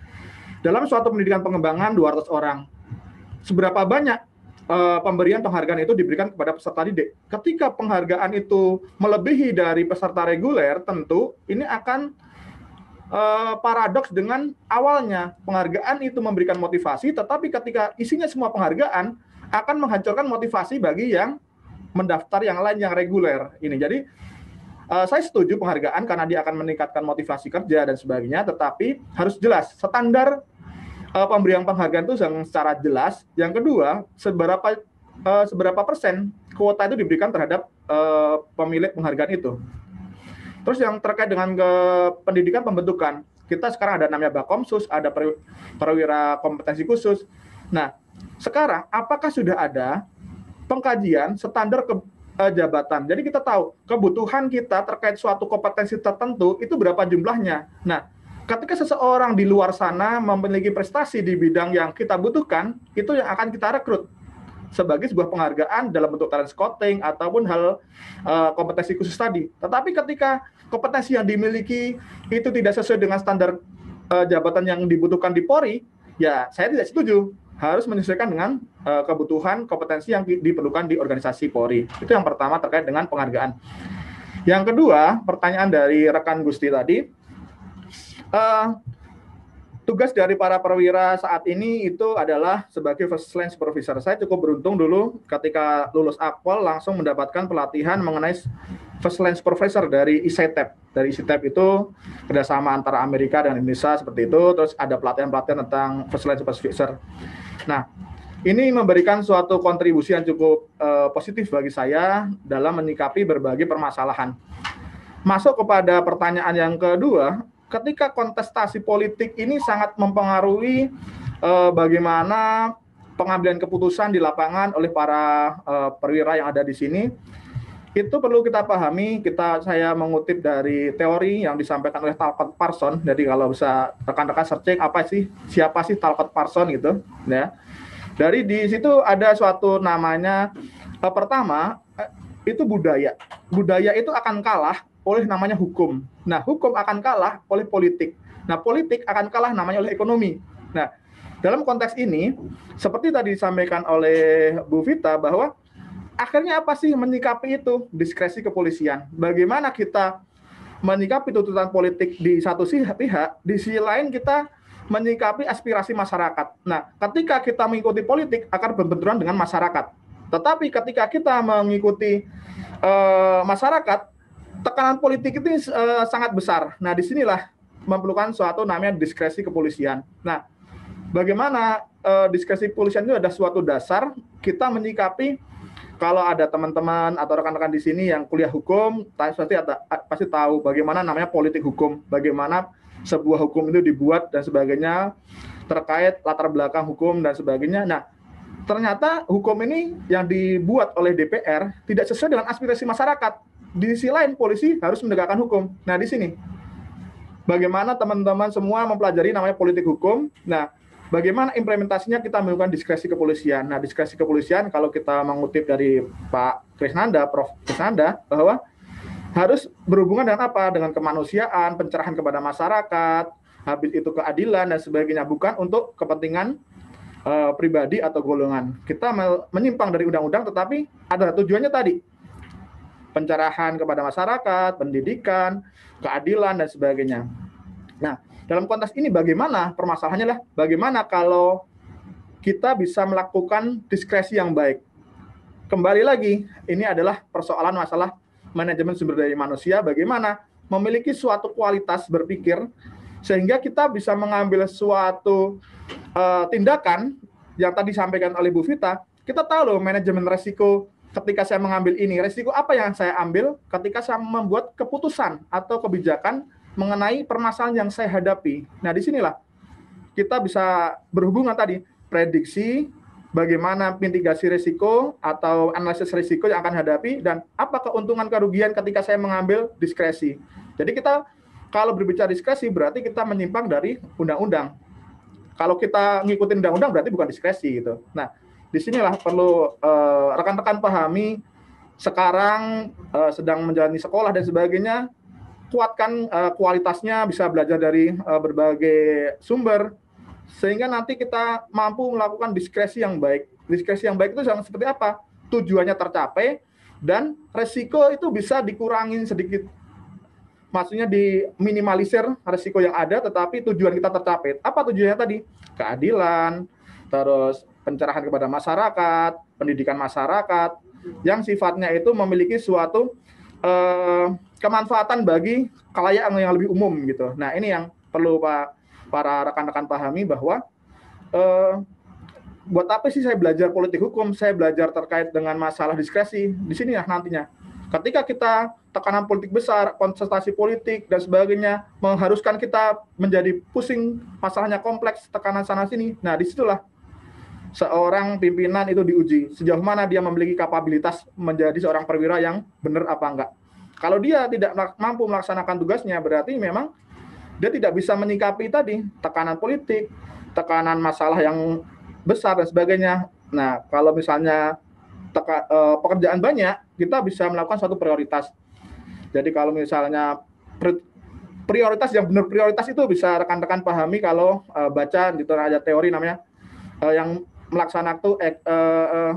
dalam suatu pendidikan pengembangan 200 orang, seberapa banyak uh, pemberian penghargaan itu diberikan kepada peserta didik. Ketika penghargaan itu melebihi dari peserta reguler, tentu ini akan uh, paradoks dengan awalnya penghargaan itu memberikan motivasi, tetapi ketika isinya semua penghargaan akan menghancurkan motivasi bagi yang mendaftar yang lain yang reguler ini. Jadi uh, saya setuju penghargaan karena dia akan meningkatkan motivasi kerja dan sebagainya, tetapi harus jelas standar uh, pemberian penghargaan itu yang secara jelas. Yang kedua, seberapa uh, seberapa persen kuota itu diberikan terhadap uh, pemilik penghargaan itu. Terus yang terkait dengan ke pendidikan pembentukan, kita sekarang ada namanya Bakomsus, ada perwira kompetensi khusus. Nah, sekarang apakah sudah ada pengkajian standar ke uh, jabatan? Jadi kita tahu kebutuhan kita terkait suatu kompetensi tertentu itu berapa jumlahnya. Nah, ketika seseorang di luar sana memiliki prestasi di bidang yang kita butuhkan, itu yang akan kita rekrut sebagai sebuah penghargaan dalam bentuk talent scouting ataupun hal uh, eh, kompetensi khusus tadi. Tetapi ketika kompetensi yang dimiliki itu tidak sesuai dengan standar uh, jabatan yang dibutuhkan di Polri, ya saya tidak setuju. Harus menyesuaikan dengan uh, kebutuhan kompetensi yang diperlukan di organisasi Polri. Itu yang pertama terkait dengan penghargaan. Yang kedua, pertanyaan dari rekan Gusti tadi, Uh, tugas dari para perwira saat ini itu adalah sebagai first line supervisor. Saya cukup beruntung dulu ketika lulus akpol langsung mendapatkan pelatihan mengenai first line supervisor dari ICTEP. Dari ICTEP itu kerjasama antara Amerika dan Indonesia seperti itu. Terus ada pelatihan-pelatihan tentang first line supervisor. Nah, ini memberikan suatu kontribusi yang cukup uh, positif bagi saya dalam menyikapi berbagai permasalahan. Masuk kepada pertanyaan yang kedua, ketika kontestasi politik ini sangat mempengaruhi eh, bagaimana pengambilan keputusan di lapangan oleh para eh, perwira yang ada di sini itu perlu kita pahami kita saya mengutip dari teori yang disampaikan oleh Talcott Parson jadi kalau bisa rekan-rekan searching apa sih siapa sih Talcott Parson gitu ya dari di situ ada suatu namanya eh, pertama eh, itu budaya budaya itu akan kalah oleh namanya hukum. Nah, hukum akan kalah oleh politik. Nah, politik akan kalah namanya oleh ekonomi. Nah, dalam konteks ini, seperti tadi disampaikan oleh Bu Vita bahwa akhirnya apa sih menyikapi itu diskresi kepolisian? Bagaimana kita menyikapi tuntutan politik di satu sisi pihak, di sisi lain kita menyikapi aspirasi masyarakat. Nah, ketika kita mengikuti politik akan berbenturan dengan masyarakat. Tetapi ketika kita mengikuti uh, masyarakat tekanan politik itu uh, sangat besar. Nah, disinilah memerlukan suatu namanya diskresi kepolisian. Nah, bagaimana uh, diskresi kepolisian itu ada suatu dasar kita menyikapi kalau ada teman-teman atau rekan-rekan di sini yang kuliah hukum, pasti ada, pasti tahu bagaimana namanya politik hukum, bagaimana sebuah hukum itu dibuat dan sebagainya terkait latar belakang hukum dan sebagainya. Nah, ternyata hukum ini yang dibuat oleh DPR tidak sesuai dengan aspirasi masyarakat di sisi lain polisi harus menegakkan hukum. Nah, di sini bagaimana teman-teman semua mempelajari namanya politik hukum. Nah, bagaimana implementasinya kita melakukan diskresi kepolisian. Nah, diskresi kepolisian kalau kita mengutip dari Pak Krisnanda, Prof. Krisnanda bahwa harus berhubungan dengan apa? Dengan kemanusiaan, pencerahan kepada masyarakat, habis itu keadilan dan sebagainya, bukan untuk kepentingan uh, pribadi atau golongan. Kita menyimpang dari undang-undang tetapi ada tujuannya tadi pencerahan kepada masyarakat, pendidikan, keadilan dan sebagainya. Nah, dalam konteks ini bagaimana permasalahannya lah bagaimana kalau kita bisa melakukan diskresi yang baik. Kembali lagi, ini adalah persoalan masalah manajemen sumber daya manusia bagaimana memiliki suatu kualitas berpikir sehingga kita bisa mengambil suatu uh, tindakan yang tadi disampaikan oleh Bu Vita, kita tahu loh manajemen resiko ketika saya mengambil ini, resiko apa yang saya ambil ketika saya membuat keputusan atau kebijakan mengenai permasalahan yang saya hadapi. Nah, di sinilah kita bisa berhubungan tadi prediksi bagaimana mitigasi risiko atau analisis risiko yang akan hadapi dan apa keuntungan kerugian ketika saya mengambil diskresi. Jadi kita kalau berbicara diskresi berarti kita menyimpang dari undang-undang. Kalau kita ngikutin undang-undang berarti bukan diskresi gitu. Nah, disinilah perlu eh, rekan-rekan uh, pahami sekarang uh, sedang menjalani sekolah dan sebagainya kuatkan uh, kualitasnya bisa belajar dari uh, berbagai sumber sehingga nanti kita mampu melakukan diskresi yang baik diskresi yang baik itu seperti apa tujuannya tercapai dan resiko itu bisa dikurangin sedikit maksudnya diminimalisir resiko yang ada tetapi tujuan kita tercapai apa tujuannya tadi keadilan terus pencerahan kepada masyarakat, pendidikan masyarakat yang sifatnya itu memiliki suatu eh, kemanfaatan bagi kelayakan yang lebih umum gitu. Nah, ini yang perlu Pak para rekan-rekan pahami bahwa eh, buat apa sih saya belajar politik hukum? Saya belajar terkait dengan masalah diskresi di sini ya nantinya. Ketika kita tekanan politik besar, konsentrasi politik dan sebagainya mengharuskan kita menjadi pusing, masalahnya kompleks, tekanan sana sini. Nah, disitulah seorang pimpinan itu diuji sejauh mana dia memiliki kapabilitas menjadi seorang perwira yang benar apa enggak. Kalau dia tidak mampu melaksanakan tugasnya berarti memang dia tidak bisa menyikapi tadi tekanan politik, tekanan masalah yang besar dan sebagainya. Nah, kalau misalnya teka, e, pekerjaan banyak, kita bisa melakukan suatu prioritas. Jadi kalau misalnya prioritas yang benar prioritas itu bisa rekan-rekan pahami kalau e, baca di gitu, teori namanya e, yang melaksanakan tuh eh, eh, eh,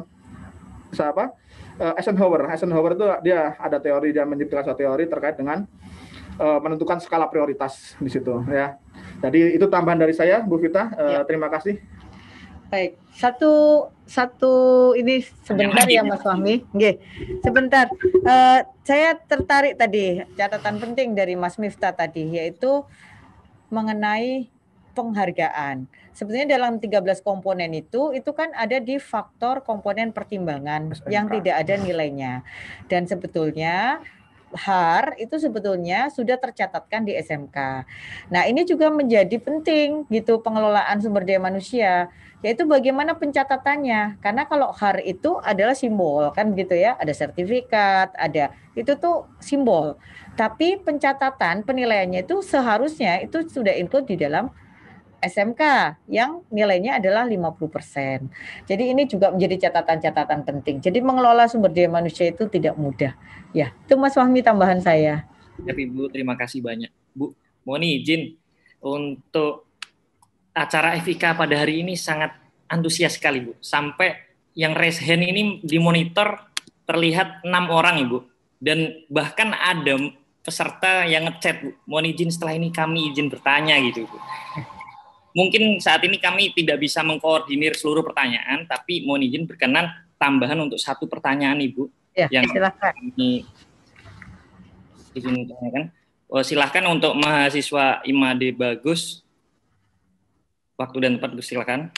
siapa? Eh, Eisenhower. Eisenhower itu dia ada teori dia menciptakan suatu teori terkait dengan eh, menentukan skala prioritas di situ ya. Jadi itu tambahan dari saya Bu Vita. Eh, ya. Terima kasih. Baik, satu satu ini sebentar ya Mas Fahmi. Sebentar. Uh, saya tertarik tadi catatan penting dari Mas Miftah tadi yaitu mengenai penghargaan sebetulnya dalam 13 komponen itu itu kan ada di faktor komponen pertimbangan SMK. yang tidak ada nilainya. Dan sebetulnya HAR itu sebetulnya sudah tercatatkan di SMK. Nah, ini juga menjadi penting gitu pengelolaan sumber daya manusia, yaitu bagaimana pencatatannya. Karena kalau HAR itu adalah simbol kan gitu ya, ada sertifikat, ada itu tuh simbol. Tapi pencatatan penilaiannya itu seharusnya itu sudah include di dalam SMK yang nilainya adalah 50%. Jadi ini juga menjadi catatan-catatan penting. Jadi mengelola sumber daya manusia itu tidak mudah. Ya, itu Mas Fahmi tambahan saya. Ya, Ibu, terima kasih banyak. Bu, mohon izin untuk acara FIK pada hari ini sangat antusias sekali, Bu. Sampai yang raise hand ini dimonitor terlihat enam orang, Ibu. Dan bahkan ada peserta yang ngechat, Bu. Mohon izin setelah ini kami izin bertanya gitu, Bu mungkin saat ini kami tidak bisa mengkoordinir seluruh pertanyaan, tapi mohon izin berkenan tambahan untuk satu pertanyaan Ibu. Ya, yang silakan. izin tanyakan. Oh, Silakan untuk mahasiswa Imade Bagus. Waktu dan tempat silakan.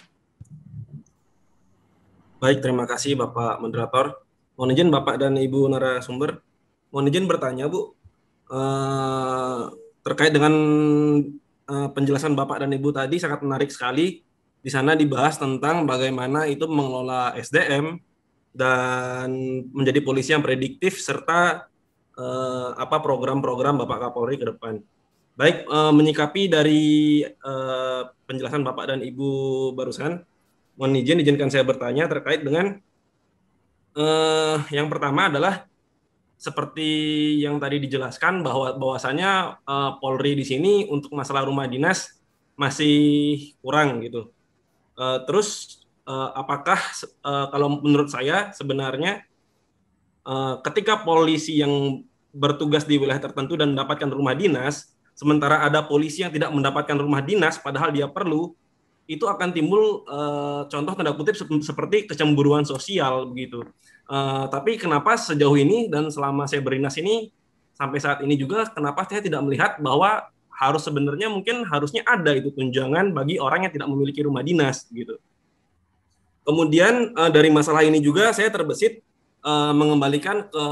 Baik, terima kasih Bapak moderator. Mohon izin Bapak dan Ibu narasumber. Mohon izin bertanya Bu, Uh, terkait dengan Eh, penjelasan Bapak dan Ibu tadi sangat menarik sekali. Di sana dibahas tentang bagaimana itu mengelola SDM dan menjadi polisi yang prediktif serta uh, apa program-program Bapak Kapolri ke depan. Baik, uh, menyikapi dari uh, penjelasan Bapak dan Ibu barusan, mohon izin izinkan saya bertanya terkait dengan uh, yang pertama adalah seperti yang tadi dijelaskan bahwa bahwasanya uh, eh, Polri di sini untuk masalah rumah dinas masih kurang gitu. Uh, terus uh, apakah uh, kalau menurut saya sebenarnya uh, ketika polisi yang bertugas di wilayah tertentu dan mendapatkan rumah dinas, sementara ada polisi yang tidak mendapatkan rumah dinas padahal dia perlu, itu akan timbul uh, contoh tanda kutip seperti kecemburuan sosial begitu Eh, tapi kenapa sejauh ini dan selama saya berinas ini sampai saat ini juga kenapa saya tidak melihat bahwa harus sebenarnya mungkin harusnya ada itu tunjangan bagi orang yang tidak memiliki rumah dinas gitu. Kemudian uh, dari masalah ini juga saya terbesit uh, mengembalikan ke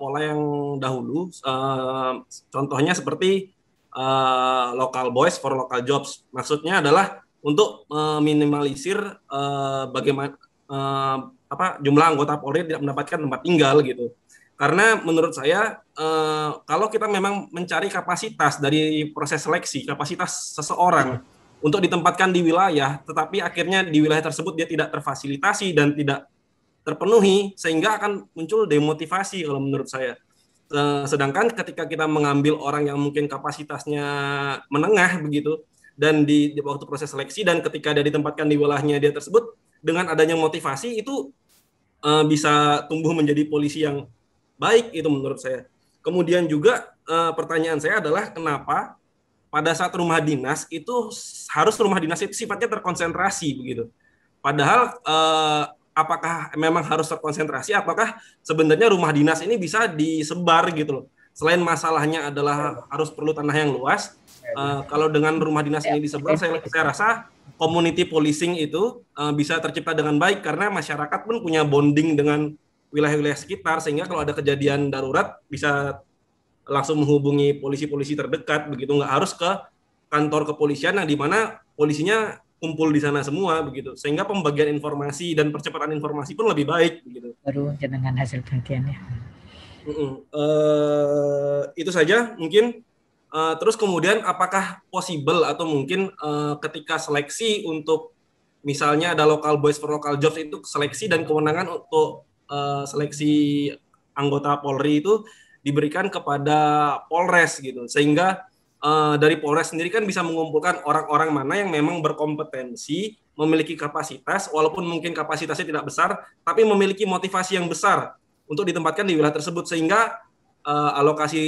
pola yang dahulu. Uh, contohnya seperti uh, local boys for local jobs. Maksudnya adalah untuk meminimalisir uh, bagaimana uh, apa jumlah anggota Polri tidak mendapatkan tempat tinggal gitu. Karena menurut saya uh, kalau kita memang mencari kapasitas dari proses seleksi, kapasitas seseorang untuk ditempatkan di wilayah, tetapi akhirnya di wilayah tersebut dia tidak terfasilitasi dan tidak terpenuhi sehingga akan muncul demotivasi kalau menurut saya eh, sedangkan ketika kita mengambil orang yang mungkin kapasitasnya menengah begitu dan di, di waktu proses seleksi dan ketika dia ditempatkan di wilayahnya dia tersebut dengan adanya motivasi itu uh, bisa tumbuh menjadi polisi yang baik itu menurut saya. Kemudian juga uh, pertanyaan saya adalah kenapa pada saat rumah dinas itu harus rumah dinas itu sifatnya terkonsentrasi begitu. Padahal uh, apakah memang harus terkonsentrasi apakah sebenarnya rumah dinas ini bisa disebar gitu loh selain masalahnya adalah harus perlu tanah yang luas uh, kalau dengan rumah dinas ini disebar saya, saya rasa community policing itu uh, bisa tercipta dengan baik karena masyarakat pun punya bonding dengan wilayah-wilayah sekitar sehingga kalau ada kejadian darurat bisa langsung menghubungi polisi-polisi terdekat begitu nggak harus ke kantor kepolisian yang dimana polisinya kumpul di sana semua begitu sehingga pembagian informasi dan percepatan informasi pun lebih baik begitu baru dengan hasil penelitiannya uh, -uh. uh, itu saja mungkin Eh, terus kemudian apakah possible atau mungkin uh, ketika seleksi untuk misalnya ada local boys for local jobs itu seleksi dan kewenangan untuk uh, seleksi anggota Polri itu diberikan kepada Polres gitu sehingga uh, dari Polres sendiri kan bisa mengumpulkan orang-orang mana yang memang berkompetensi memiliki kapasitas walaupun mungkin kapasitasnya tidak besar tapi memiliki motivasi yang besar untuk ditempatkan di wilayah tersebut sehingga uh, alokasi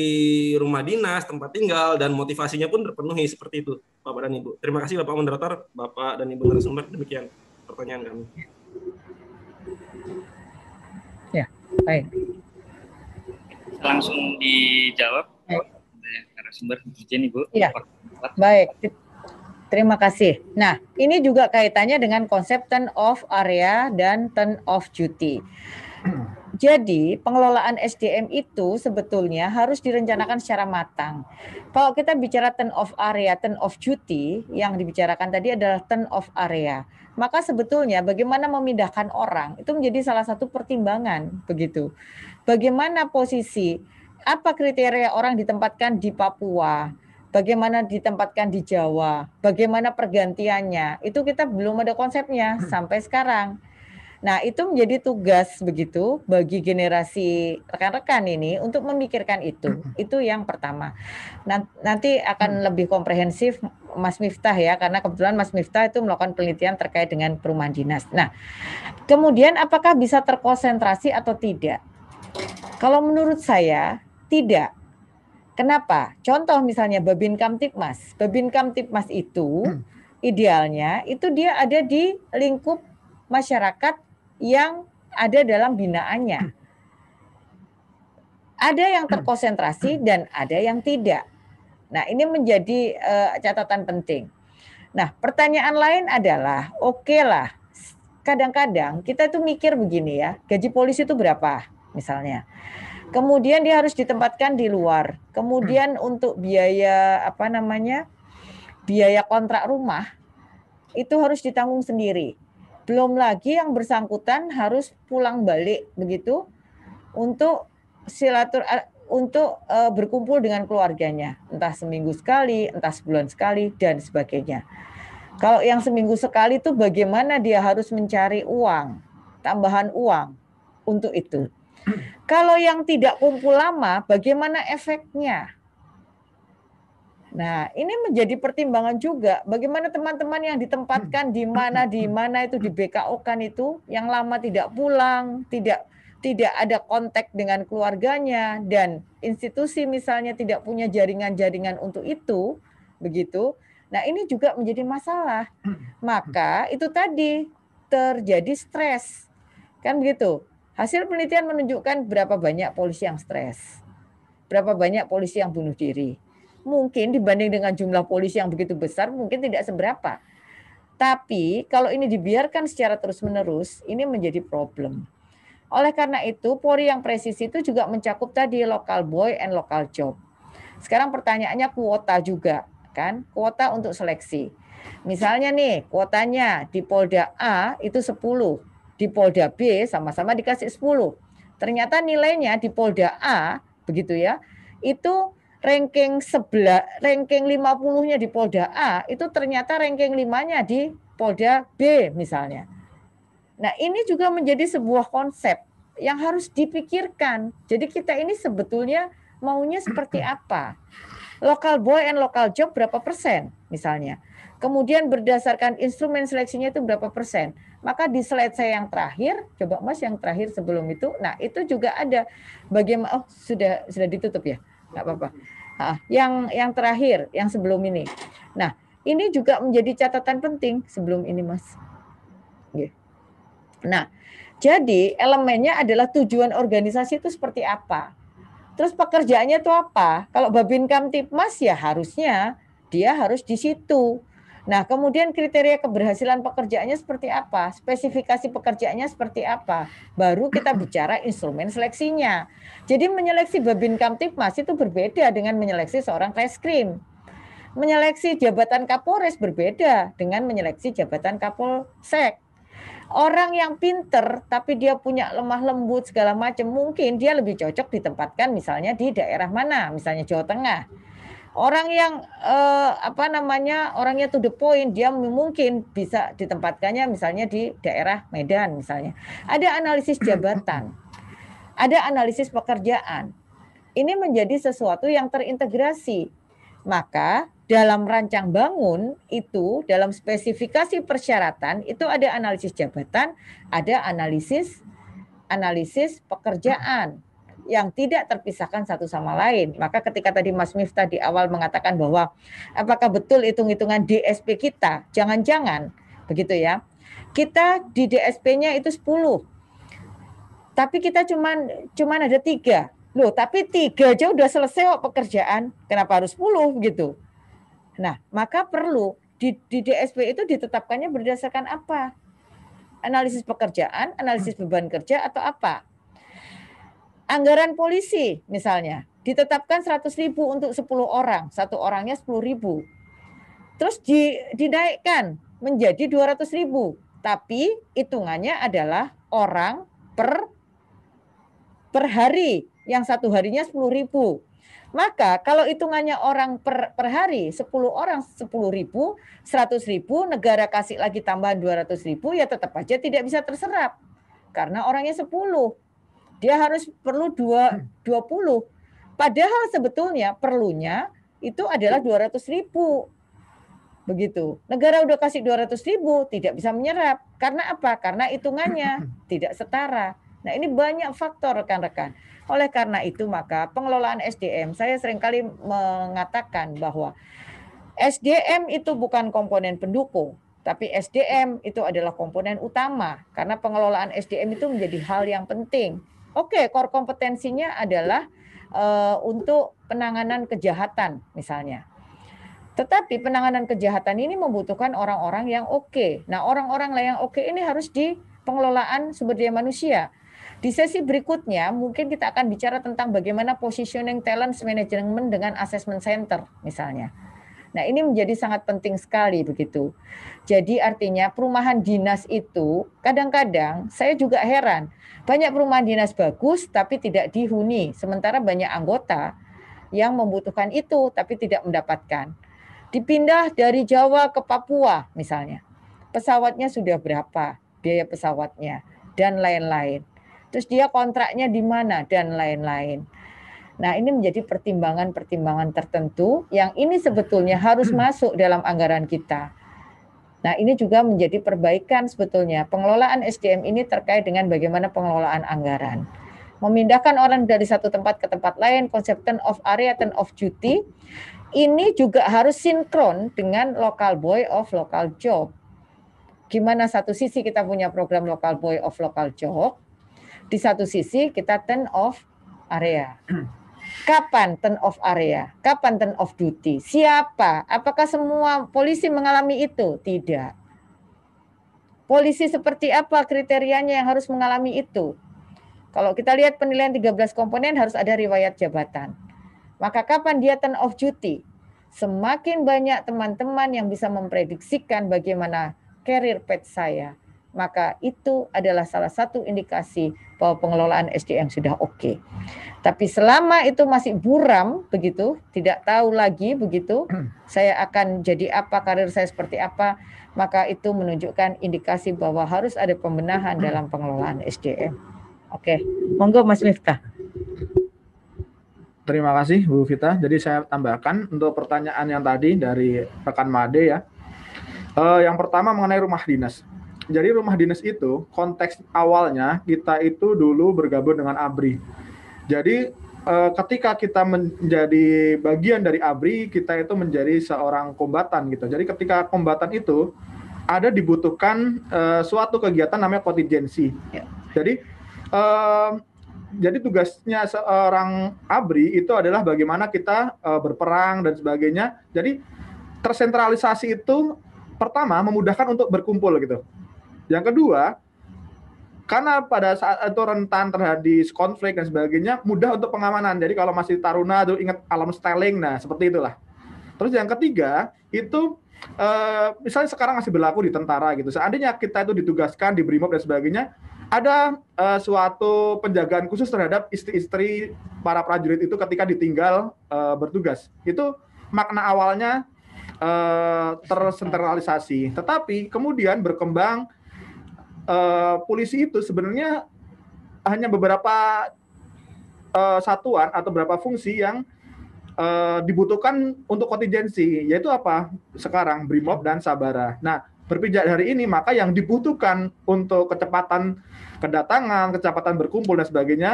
rumah dinas, tempat tinggal, dan motivasinya pun terpenuhi seperti itu, Bapak dan Ibu. Terima kasih Bapak moderator, Bapak dan Ibu narasumber. Demikian pertanyaan kami. Ya, baik. Langsung dijawab narasumber, izin Ibu. ya Baik. Terima kasih. Nah, ini juga kaitannya dengan konsep turn off area dan turn off duty jadi pengelolaan SDM itu sebetulnya harus direncanakan secara matang. Kalau kita bicara turn off area, turn off duty yang dibicarakan tadi adalah turn off area. Maka sebetulnya bagaimana memindahkan orang itu menjadi salah satu pertimbangan begitu. Bagaimana posisi, apa kriteria orang ditempatkan di Papua, bagaimana ditempatkan di Jawa, bagaimana pergantiannya, itu kita belum ada konsepnya sampai sekarang. Nah, itu menjadi tugas begitu bagi generasi rekan-rekan ini untuk memikirkan itu. Itu yang pertama. Nanti akan mm. lebih komprehensif Mas Miftah ya, karena kebetulan Mas Miftah itu melakukan penelitian terkait dengan perumahan dinas. Nah, kemudian apakah bisa terkonsentrasi atau tidak? Kalau menurut saya, tidak. Kenapa? Contoh misalnya Babin Kamtipmas. Babin Kamtipmas itu mm. idealnya itu dia ada di lingkup masyarakat yang ada dalam binaannya. Ada yang terkonsentrasi dan ada yang tidak. Nah, ini menjadi uh, catatan penting. Nah, pertanyaan lain adalah, oke okay lah, kadang-kadang kita itu mikir begini ya, gaji polisi itu berapa misalnya. Kemudian dia harus ditempatkan di luar. Kemudian hmm. untuk biaya apa namanya? biaya kontrak rumah itu harus ditanggung sendiri. Belum lagi yang bersangkutan harus pulang balik begitu untuk silatur eh, untuk uh, berkumpul dengan keluarganya, entah seminggu sekali, entah sebulan sekali dan sebagainya. Kalau yang seminggu sekali itu bagaimana dia harus mencari uang, tambahan uang untuk itu. Kalau yang tidak kumpul lama, bagaimana efeknya? Nah, ini menjadi pertimbangan juga bagaimana teman-teman yang ditempatkan di mana di mana itu di BKO kan itu yang lama tidak pulang, tidak tidak ada kontak dengan keluarganya dan institusi misalnya tidak punya jaringan-jaringan untuk itu, begitu. Nah, ini juga menjadi masalah. Maka itu tadi terjadi stres. Kan begitu. Hasil penelitian menunjukkan berapa banyak polisi yang stres. Berapa banyak polisi yang bunuh diri mungkin dibanding dengan jumlah polisi yang begitu besar mungkin tidak seberapa. Tapi kalau ini dibiarkan secara terus-menerus, ini menjadi problem. Oleh karena itu, Polri yang presisi itu juga mencakup tadi local boy and local job. Sekarang pertanyaannya kuota juga, kan? Kuota untuk seleksi. Misalnya nih, kuotanya di Polda A itu 10, di Polda B sama-sama dikasih 10. Ternyata nilainya di Polda A, begitu ya, itu ranking sebelah, ranking 50-nya di Polda A itu ternyata ranking 5-nya di Polda B misalnya. Nah, ini juga menjadi sebuah konsep yang harus dipikirkan. Jadi kita ini sebetulnya maunya seperti apa? Local boy and local job berapa persen misalnya. Kemudian berdasarkan instrumen seleksinya itu berapa persen. Maka di slide saya yang terakhir, coba Mas yang terakhir sebelum itu. Nah, itu juga ada bagaimana oh sudah sudah ditutup ya nggak apa-apa. Nah, yang yang terakhir, yang sebelum ini. Nah, ini juga menjadi catatan penting sebelum ini, Mas. Nah, jadi elemennya adalah tujuan organisasi itu seperti apa. Terus pekerjaannya itu apa? Kalau Babin Kamtipmas ya harusnya dia harus di situ. Nah, kemudian kriteria keberhasilan pekerjaannya seperti apa? Spesifikasi pekerjaannya seperti apa? Baru kita bicara instrumen seleksinya. Jadi menyeleksi Babin Kamtipmas itu berbeda dengan menyeleksi seorang reskrim. Menyeleksi jabatan Kapolres berbeda dengan menyeleksi jabatan Kapolsek. Orang yang pinter tapi dia punya lemah lembut segala macam mungkin dia lebih cocok ditempatkan misalnya di daerah mana, misalnya Jawa Tengah orang yang eh, apa namanya orangnya to the point dia mungkin bisa ditempatkannya misalnya di daerah Medan misalnya ada analisis jabatan ada analisis pekerjaan ini menjadi sesuatu yang terintegrasi maka dalam rancang bangun itu dalam spesifikasi persyaratan itu ada analisis jabatan ada analisis analisis pekerjaan yang tidak terpisahkan satu sama lain. Maka ketika tadi Mas Miftah di awal mengatakan bahwa apakah betul hitung-hitungan DSP kita? Jangan-jangan begitu ya. Kita di DSP-nya itu 10. Tapi kita cuman cuman ada tiga. Loh, tapi tiga aja udah selesai kok pekerjaan. Kenapa harus 10 gitu? Nah, maka perlu di, di DSP itu ditetapkannya berdasarkan apa? Analisis pekerjaan, analisis beban kerja atau apa? Anggaran polisi misalnya ditetapkan 100 ribu untuk 10 orang, satu orangnya 10 ribu. Terus di, dinaikkan menjadi 200 ribu, tapi hitungannya adalah orang per per hari yang satu harinya 10 ribu. Maka kalau hitungannya orang per, per hari, 10 orang 10 ribu, 100 ribu, negara kasih lagi tambahan 200 ribu, ya tetap aja tidak bisa terserap. Karena orangnya 10 dia harus perlu dua 20. Hmm. Padahal sebetulnya perlunya itu adalah 200 ribu. Begitu. Negara udah kasih 200 ribu, tidak bisa menyerap. Karena apa? Karena hitungannya hmm. tidak setara. Nah ini banyak faktor rekan-rekan. Oleh karena itu maka pengelolaan SDM, saya seringkali mengatakan bahwa SDM itu bukan komponen pendukung, tapi SDM itu adalah komponen utama karena pengelolaan SDM itu menjadi hal yang penting. Oke, okay, core kompetensinya adalah uh, untuk penanganan kejahatan misalnya. Tetapi penanganan kejahatan ini membutuhkan orang-orang yang oke. Okay. Nah, orang-orang yang oke okay ini harus di pengelolaan sumber daya manusia. Di sesi berikutnya mungkin kita akan bicara tentang bagaimana positioning talent management dengan assessment center misalnya. Nah, ini menjadi sangat penting sekali begitu. Jadi artinya perumahan dinas itu kadang-kadang saya juga heran banyak perumahan dinas bagus tapi tidak dihuni, sementara banyak anggota yang membutuhkan itu tapi tidak mendapatkan. Dipindah dari Jawa ke Papua misalnya. Pesawatnya sudah berapa? Biaya pesawatnya dan lain-lain. Terus dia kontraknya di mana dan lain-lain. Nah, ini menjadi pertimbangan-pertimbangan tertentu yang ini sebetulnya harus masuk dalam anggaran kita. Nah, ini juga menjadi perbaikan sebetulnya. Pengelolaan SDM ini terkait dengan bagaimana pengelolaan anggaran. Memindahkan orang dari satu tempat ke tempat lain, konsep turn of area, turn of duty, ini juga harus sinkron dengan local boy of local job. Gimana satu sisi kita punya program local boy of local job, di satu sisi kita turn of area. Kapan turn off area? Kapan turn off duty? Siapa? Apakah semua polisi mengalami itu? Tidak. Polisi seperti apa kriterianya yang harus mengalami itu? Kalau kita lihat penilaian 13 komponen harus ada riwayat jabatan. Maka kapan dia turn off duty? Semakin banyak teman-teman yang bisa memprediksikan bagaimana career pet saya, maka itu adalah salah satu indikasi bahwa pengelolaan SDM sudah oke. Okay. Tapi selama itu masih buram begitu, tidak tahu lagi begitu, saya akan jadi apa, karir saya seperti apa, maka itu menunjukkan indikasi bahwa harus ada pembenahan dalam pengelolaan SDM. Oke, okay. monggo Mas Miftah. Terima kasih Bu Vita. Jadi saya tambahkan untuk pertanyaan yang tadi dari rekan Made ya. Uh, yang pertama mengenai rumah dinas. Jadi rumah dinas itu konteks awalnya kita itu dulu bergabung dengan ABRI. Jadi eh, ketika kita menjadi bagian dari ABRI, kita itu menjadi seorang kombatan gitu. Jadi ketika kombatan itu ada dibutuhkan eh, suatu kegiatan namanya kontingensi. Ya. Jadi eh, jadi tugasnya seorang ABRI itu adalah bagaimana kita uh, berperang dan sebagainya. Jadi tersentralisasi itu pertama memudahkan untuk berkumpul gitu. Yang kedua, karena pada saat itu rentan terhadap konflik dan sebagainya, mudah untuk pengamanan. Jadi kalau masih taruna itu ingat alam styling, nah seperti itulah. Terus yang ketiga itu eh, misalnya sekarang masih berlaku di tentara gitu. Seandainya kita itu ditugaskan di brimob dan sebagainya, ada eh, suatu penjagaan khusus terhadap istri-istri para prajurit itu ketika ditinggal eh, bertugas. Itu makna awalnya eh, tersentralisasi. Tetapi kemudian berkembang Eh, polisi itu sebenarnya hanya beberapa uh, satuan atau beberapa fungsi yang uh, dibutuhkan untuk kontingensi, yaitu apa? Sekarang Brimob dan Sabara. Nah, berpijak hari ini maka yang dibutuhkan untuk kecepatan kedatangan, kecepatan berkumpul dan sebagainya,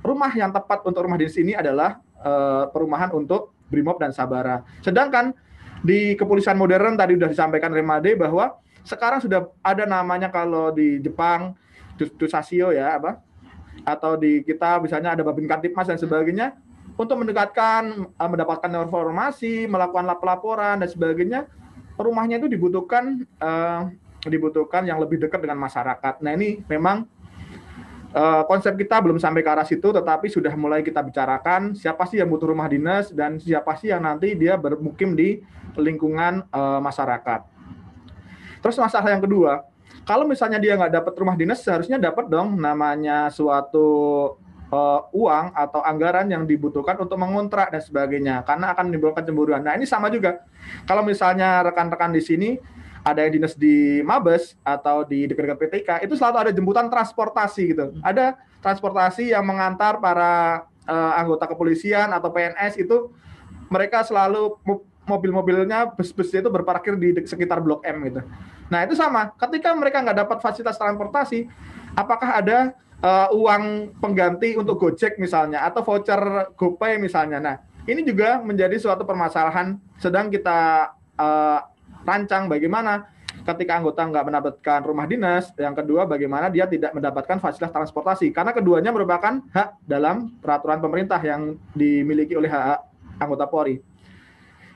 rumah yang tepat untuk rumah dinas ini adalah uh, perumahan untuk Brimob dan Sabara. Sedangkan di kepolisian modern tadi sudah disampaikan Remade bahwa sekarang sudah ada namanya kalau di Jepang Dusasio ya apa atau di kita misalnya ada Babin Kantipmas dan sebagainya untuk mendekatkan e, mendapatkan informasi melakukan laporan dan sebagainya rumahnya itu dibutuhkan uh, dibutuhkan yang lebih dekat dengan masyarakat nah ini memang uh, konsep kita belum sampai ke arah situ tetapi sudah mulai kita bicarakan siapa sih yang butuh rumah dinas dan siapa sih yang nanti dia bermukim di lingkungan uh, masyarakat Terus masalah yang kedua, kalau misalnya dia nggak dapat rumah dinas, seharusnya dapat dong namanya suatu uh, uang atau anggaran yang dibutuhkan untuk mengontrak dan sebagainya karena akan menimbulkan cemburuan. Nah, ini sama juga. Kalau misalnya rekan-rekan di sini ada yang dinas di Mabes atau di dekat-dekat PTK, itu selalu ada jemputan transportasi gitu. Hmm. Ada transportasi yang mengantar para uh, anggota kepolisian atau PNS itu mereka selalu mobil-mobilnya bus-busnya itu berparkir di sekitar Blok M gitu. Nah itu sama, ketika mereka nggak dapat fasilitas transportasi, apakah ada uh, uang pengganti untuk Gojek misalnya atau voucher GoPay misalnya. Nah ini juga menjadi suatu permasalahan sedang kita uh, rancang bagaimana ketika anggota nggak mendapatkan rumah dinas, yang kedua bagaimana dia tidak mendapatkan fasilitas transportasi karena keduanya merupakan hak dalam peraturan pemerintah yang dimiliki oleh hak anggota Polri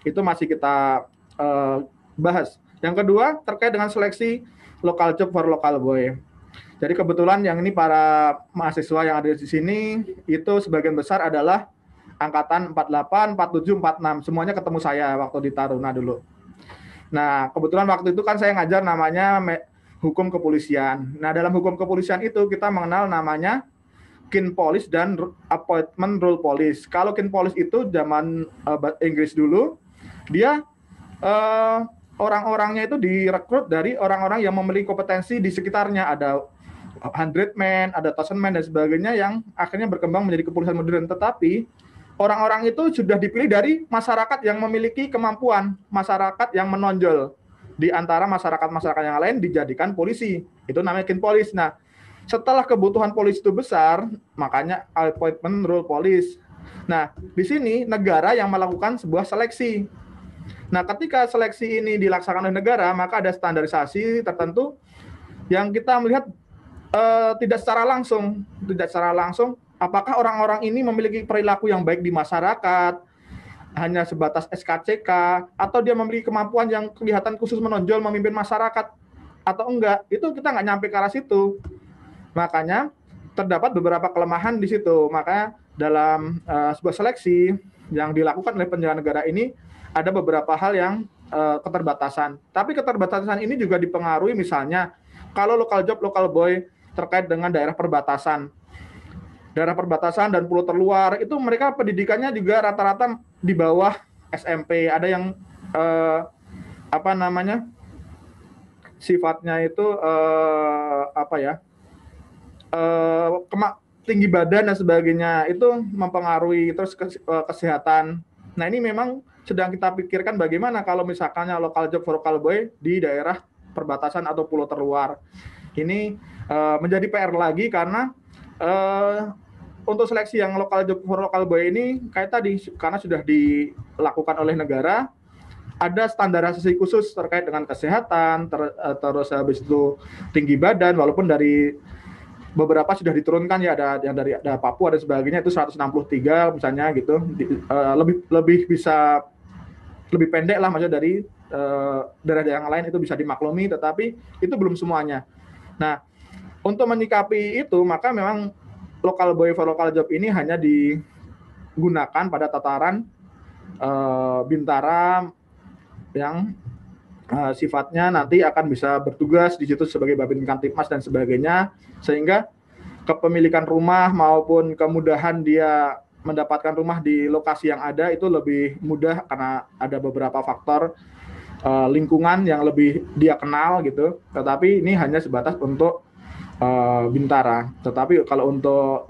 itu masih kita uh, bahas. Yang kedua terkait dengan seleksi lokal job for local boy. Jadi kebetulan yang ini para mahasiswa yang ada di sini itu sebagian besar adalah angkatan 48, 47, 46. Semuanya ketemu saya waktu di Taruna dulu. Nah, kebetulan waktu itu kan saya ngajar namanya hukum kepolisian. Nah, dalam hukum kepolisian itu kita mengenal namanya kin police dan appointment rule police. Kalau kin police itu zaman eh, Inggris dulu, dia eh, orang-orangnya itu direkrut dari orang-orang yang memiliki kompetensi di sekitarnya ada hundred man, ada thousand men dan sebagainya yang akhirnya berkembang menjadi kepolisian modern. Tetapi orang-orang itu sudah dipilih dari masyarakat yang memiliki kemampuan, masyarakat yang menonjol di antara masyarakat-masyarakat yang lain dijadikan polisi. Itu namanya kin polis. Nah, setelah kebutuhan polis itu besar, makanya appointment rule polis. Nah, di sini negara yang melakukan sebuah seleksi Nah, ketika seleksi ini dilaksanakan oleh negara, maka ada standarisasi tertentu yang kita melihat eh, tidak secara langsung, tidak secara langsung apakah orang-orang ini memiliki perilaku yang baik di masyarakat hanya sebatas SKCK atau dia memiliki kemampuan yang kelihatan khusus menonjol memimpin masyarakat atau enggak itu kita nggak nyampe ke arah situ makanya terdapat beberapa kelemahan di situ makanya dalam uh, sebuah seleksi yang dilakukan oleh penyelenggara negara ini ada beberapa hal yang uh, keterbatasan. Tapi keterbatasan ini juga dipengaruhi misalnya kalau lokal job lokal boy terkait dengan daerah perbatasan. Daerah perbatasan dan pulau terluar itu mereka pendidikannya juga rata-rata di bawah SMP. Ada yang uh, apa namanya? sifatnya itu uh, apa ya? Uh, tinggi badan dan sebagainya itu mempengaruhi terus kesehatan. Nah, ini memang sedang kita pikirkan bagaimana kalau misalkannya lokal job for local boy di daerah perbatasan atau pulau terluar. Ini uh, menjadi PR lagi karena uh, untuk seleksi yang lokal job for local boy ini kayak tadi karena sudah dilakukan oleh negara ada standarisasi khusus terkait dengan kesehatan ter, eh, terus habis itu tinggi badan walaupun dari beberapa sudah diturunkan ya ada yang dari ada Papua dan sebagainya itu 163 misalnya gitu di, uh, lebih lebih bisa lebih pendek lah maksudnya dari daerah-daerah lain itu bisa dimaklumi tetapi itu belum semuanya. Nah, untuk menyikapi itu maka memang lokal boy for local job ini hanya digunakan pada tataran uh, bintara yang uh, sifatnya nanti akan bisa bertugas di situ sebagai babin kantipmas dan sebagainya sehingga kepemilikan rumah maupun kemudahan dia mendapatkan rumah di lokasi yang ada itu lebih mudah karena ada beberapa faktor uh, lingkungan yang lebih dia kenal gitu. Tetapi ini hanya sebatas untuk uh, bintara. Tetapi kalau untuk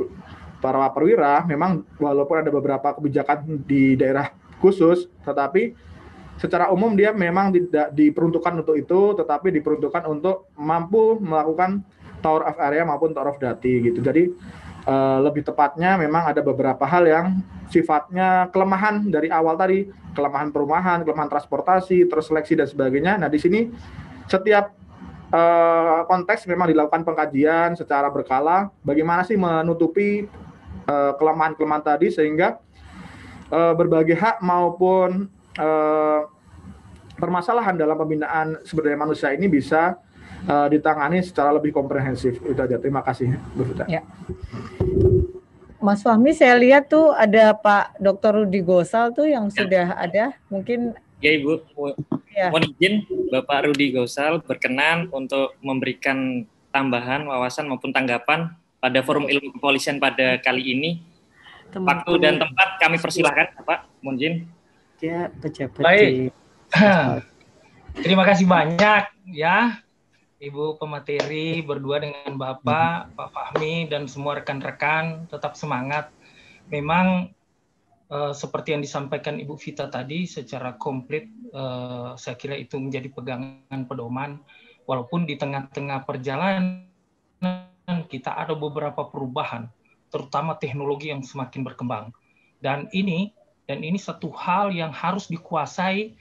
para perwira memang walaupun ada beberapa kebijakan di daerah khusus, tetapi secara umum dia memang tidak diperuntukkan untuk itu, tetapi diperuntukkan untuk mampu melakukan tower of area maupun tower of dati gitu. Jadi Uh, lebih tepatnya memang ada beberapa hal yang sifatnya kelemahan dari awal tadi, kelemahan perumahan, kelemahan transportasi, terus seleksi dan sebagainya. Nah, di sini setiap uh, konteks memang dilakukan pengkajian secara berkala bagaimana sih menutupi uh, kelemahan-kelemahan tadi sehingga uh, berbagai hak maupun permasalahan dalam pembinaan sumber daya manusia ini bisa uh, ditangani secara lebih komprehensif. Itu aja. Terima kasih, Bu Suta. Ya. Mas Fahmi, saya lihat tuh ada Pak Dr. Rudi Gosal tuh yang ya. sudah ada. Mungkin Ya Ibu, ya. mohon izin Bapak Rudi Gosal berkenan untuk memberikan tambahan wawasan maupun tanggapan pada forum ilmu kepolisian pada kali ini. Teman Waktu dan tempat kami persilahkan, Pak. Munjin. izin. Ya, pejabat Baik. Di... Terima kasih banyak ya Ibu pemateri berdua dengan Bapak, mhm. Pak Fahmi, dan semua rekan-rekan tetap semangat. Memang eh, seperti yang disampaikan Ibu Vita tadi secara komplit, eh, saya kira itu menjadi pegangan pedoman. Walaupun di tengah-tengah perjalanan kita ada beberapa perubahan, terutama teknologi yang semakin berkembang. Dan ini dan ini satu hal yang harus dikuasai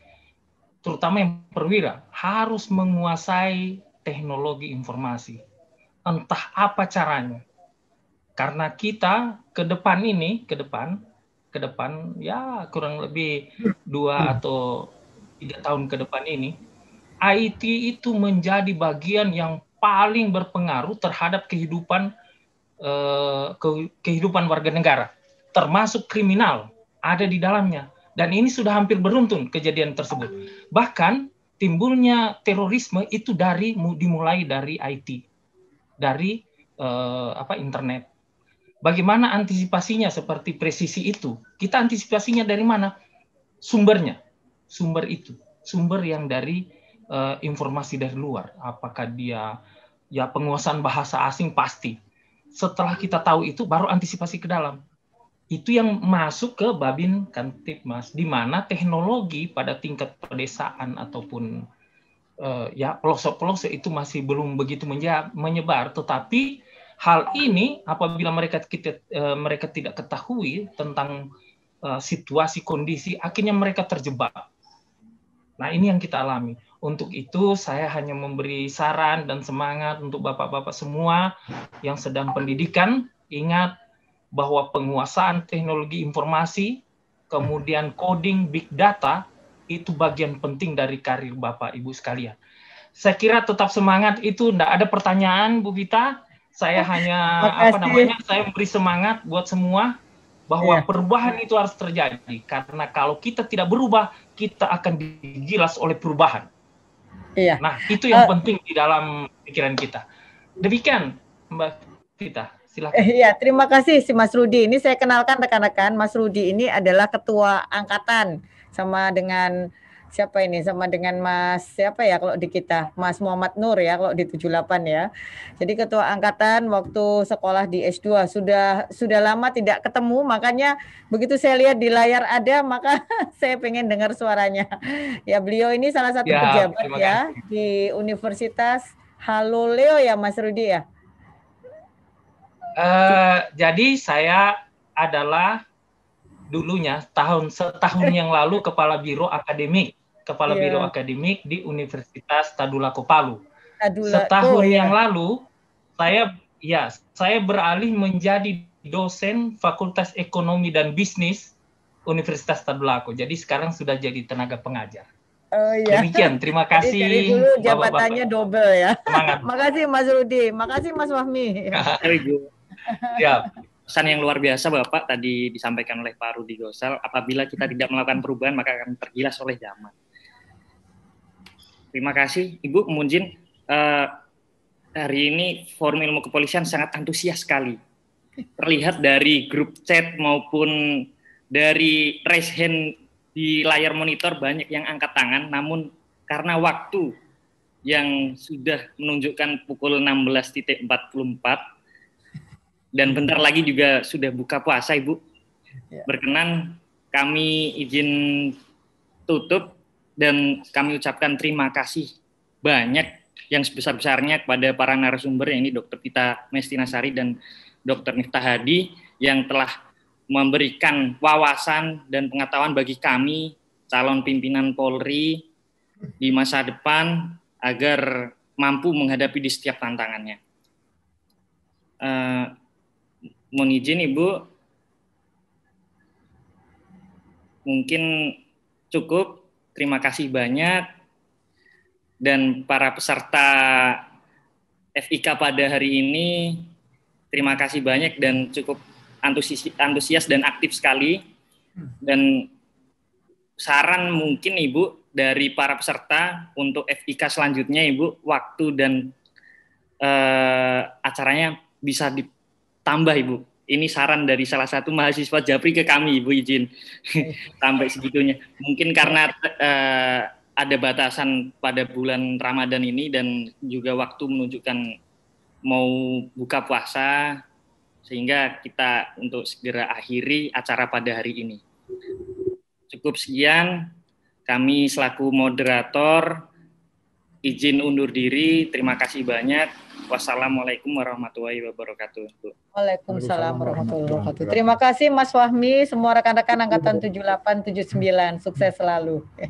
terutama yang perwira harus menguasai teknologi informasi. Entah apa caranya. Karena kita ke depan ini, ke depan, ke depan ya kurang lebih dua hmm. atau tiga tahun ke depan ini, IT itu menjadi bagian yang paling berpengaruh terhadap kehidupan eh, kehidupan warga negara, termasuk kriminal ada di dalamnya. Dan ini sudah hampir beruntun kejadian tersebut. Bahkan timbulnya terorisme itu dari dimulai dari IT, dari uh, apa internet. Bagaimana antisipasinya seperti presisi itu? Kita antisipasinya dari mana? Sumbernya, sumber itu, sumber yang dari uh, informasi dari luar. Apakah dia ya penguasaan bahasa asing pasti. Setelah kita tahu itu, baru antisipasi ke dalam itu yang masuk ke Babin mas di mana teknologi pada tingkat pedesaan ataupun uh, ya pelosok-pelosok itu masih belum begitu menyebar, tetapi hal ini apabila mereka kita, uh, mereka tidak ketahui tentang uh, situasi kondisi, akhirnya mereka terjebak. Nah ini yang kita alami. Untuk itu saya hanya memberi saran dan semangat untuk bapak-bapak semua yang sedang pendidikan, ingat bahwa penguasaan teknologi informasi, kemudian coding big data itu bagian penting dari karir Bapak Ibu sekalian. Saya kira tetap semangat itu tidak ada pertanyaan Bu Vita. Saya hanya apa namanya? Saya memberi semangat buat semua bahwa ya. perubahan itu harus terjadi karena kalau kita tidak berubah, kita akan digilas oleh perubahan. Iya. Nah, itu yang uh, penting di dalam pikiran kita. Demikian Mbak Vita silakan. Eh, iya, terima kasih si Mas Rudi. Ini saya kenalkan rekan-rekan, Mas Rudi ini adalah ketua angkatan sama dengan siapa ini sama dengan Mas siapa ya kalau di kita Mas Muhammad Nur ya kalau di 78 ya. Jadi ketua angkatan waktu sekolah di S2 sudah sudah lama tidak ketemu makanya begitu saya lihat di layar ada maka saya pengen dengar suaranya. Ya beliau ini salah satu ya, pejabat ya di Universitas Haloleo ya Mas Rudi ya. Uh, jadi saya adalah dulunya tahun setahun eh. yang lalu kepala biro akademik, kepala yeah. biro akademik di Universitas Tadulako Palu. Tadula. Setahun oh, yang ya. lalu saya ya saya beralih menjadi dosen Fakultas Ekonomi dan Bisnis Universitas Tadulako. Jadi sekarang sudah jadi tenaga pengajar. Oh iya. Demikian, terima kasih. Jadi, dari dulu jabatannya double ya. Makasih Mas Rudi, makasih Mas Wahmi. Ya, pesan yang luar biasa Bapak tadi disampaikan oleh Pak Rudi Gosal, apabila kita hmm. tidak melakukan perubahan maka akan tergilas oleh zaman. Terima kasih Ibu Munjin. Uh, hari ini forum ilmu kepolisian sangat antusias sekali. Terlihat dari grup chat maupun dari raise hand di layar monitor banyak yang angkat tangan, namun karena waktu yang sudah menunjukkan pukul 16.44 dan bentar lagi juga sudah buka puasa, Ibu. Ya. Berkenan kami izin tutup dan kami ucapkan terima kasih banyak yang sebesar-besarnya kepada para narasumber yang ini Dr. Pita Mestinasari dan Dr. Niftah Hadi yang telah memberikan wawasan dan pengetahuan bagi kami calon pimpinan Polri di masa depan agar mampu menghadapi di setiap tantangannya. Uh, Mohon izin Ibu, mungkin cukup. Terima kasih banyak. Dan para peserta FIK pada hari ini, terima kasih banyak dan cukup antusias, antusias dan aktif sekali. Dan saran mungkin Ibu dari para peserta untuk FIK selanjutnya Ibu, waktu dan uh, acaranya bisa di tambah Ibu. Ini saran dari salah satu mahasiswa Japri ke kami Ibu izin sampai segitunya. Mungkin karena uh, ada batasan pada bulan Ramadan ini dan juga waktu menunjukkan mau buka puasa sehingga kita untuk segera akhiri acara pada hari ini. Cukup sekian kami selaku moderator izin undur diri. Terima kasih banyak. Wassalamualaikum warahmatullahi wabarakatuh. Waalaikumsalam warahmatullahi wabarakatuh. Terima kasih Mas Wahmi, semua rekan-rekan angkatan 78 79. Sukses selalu.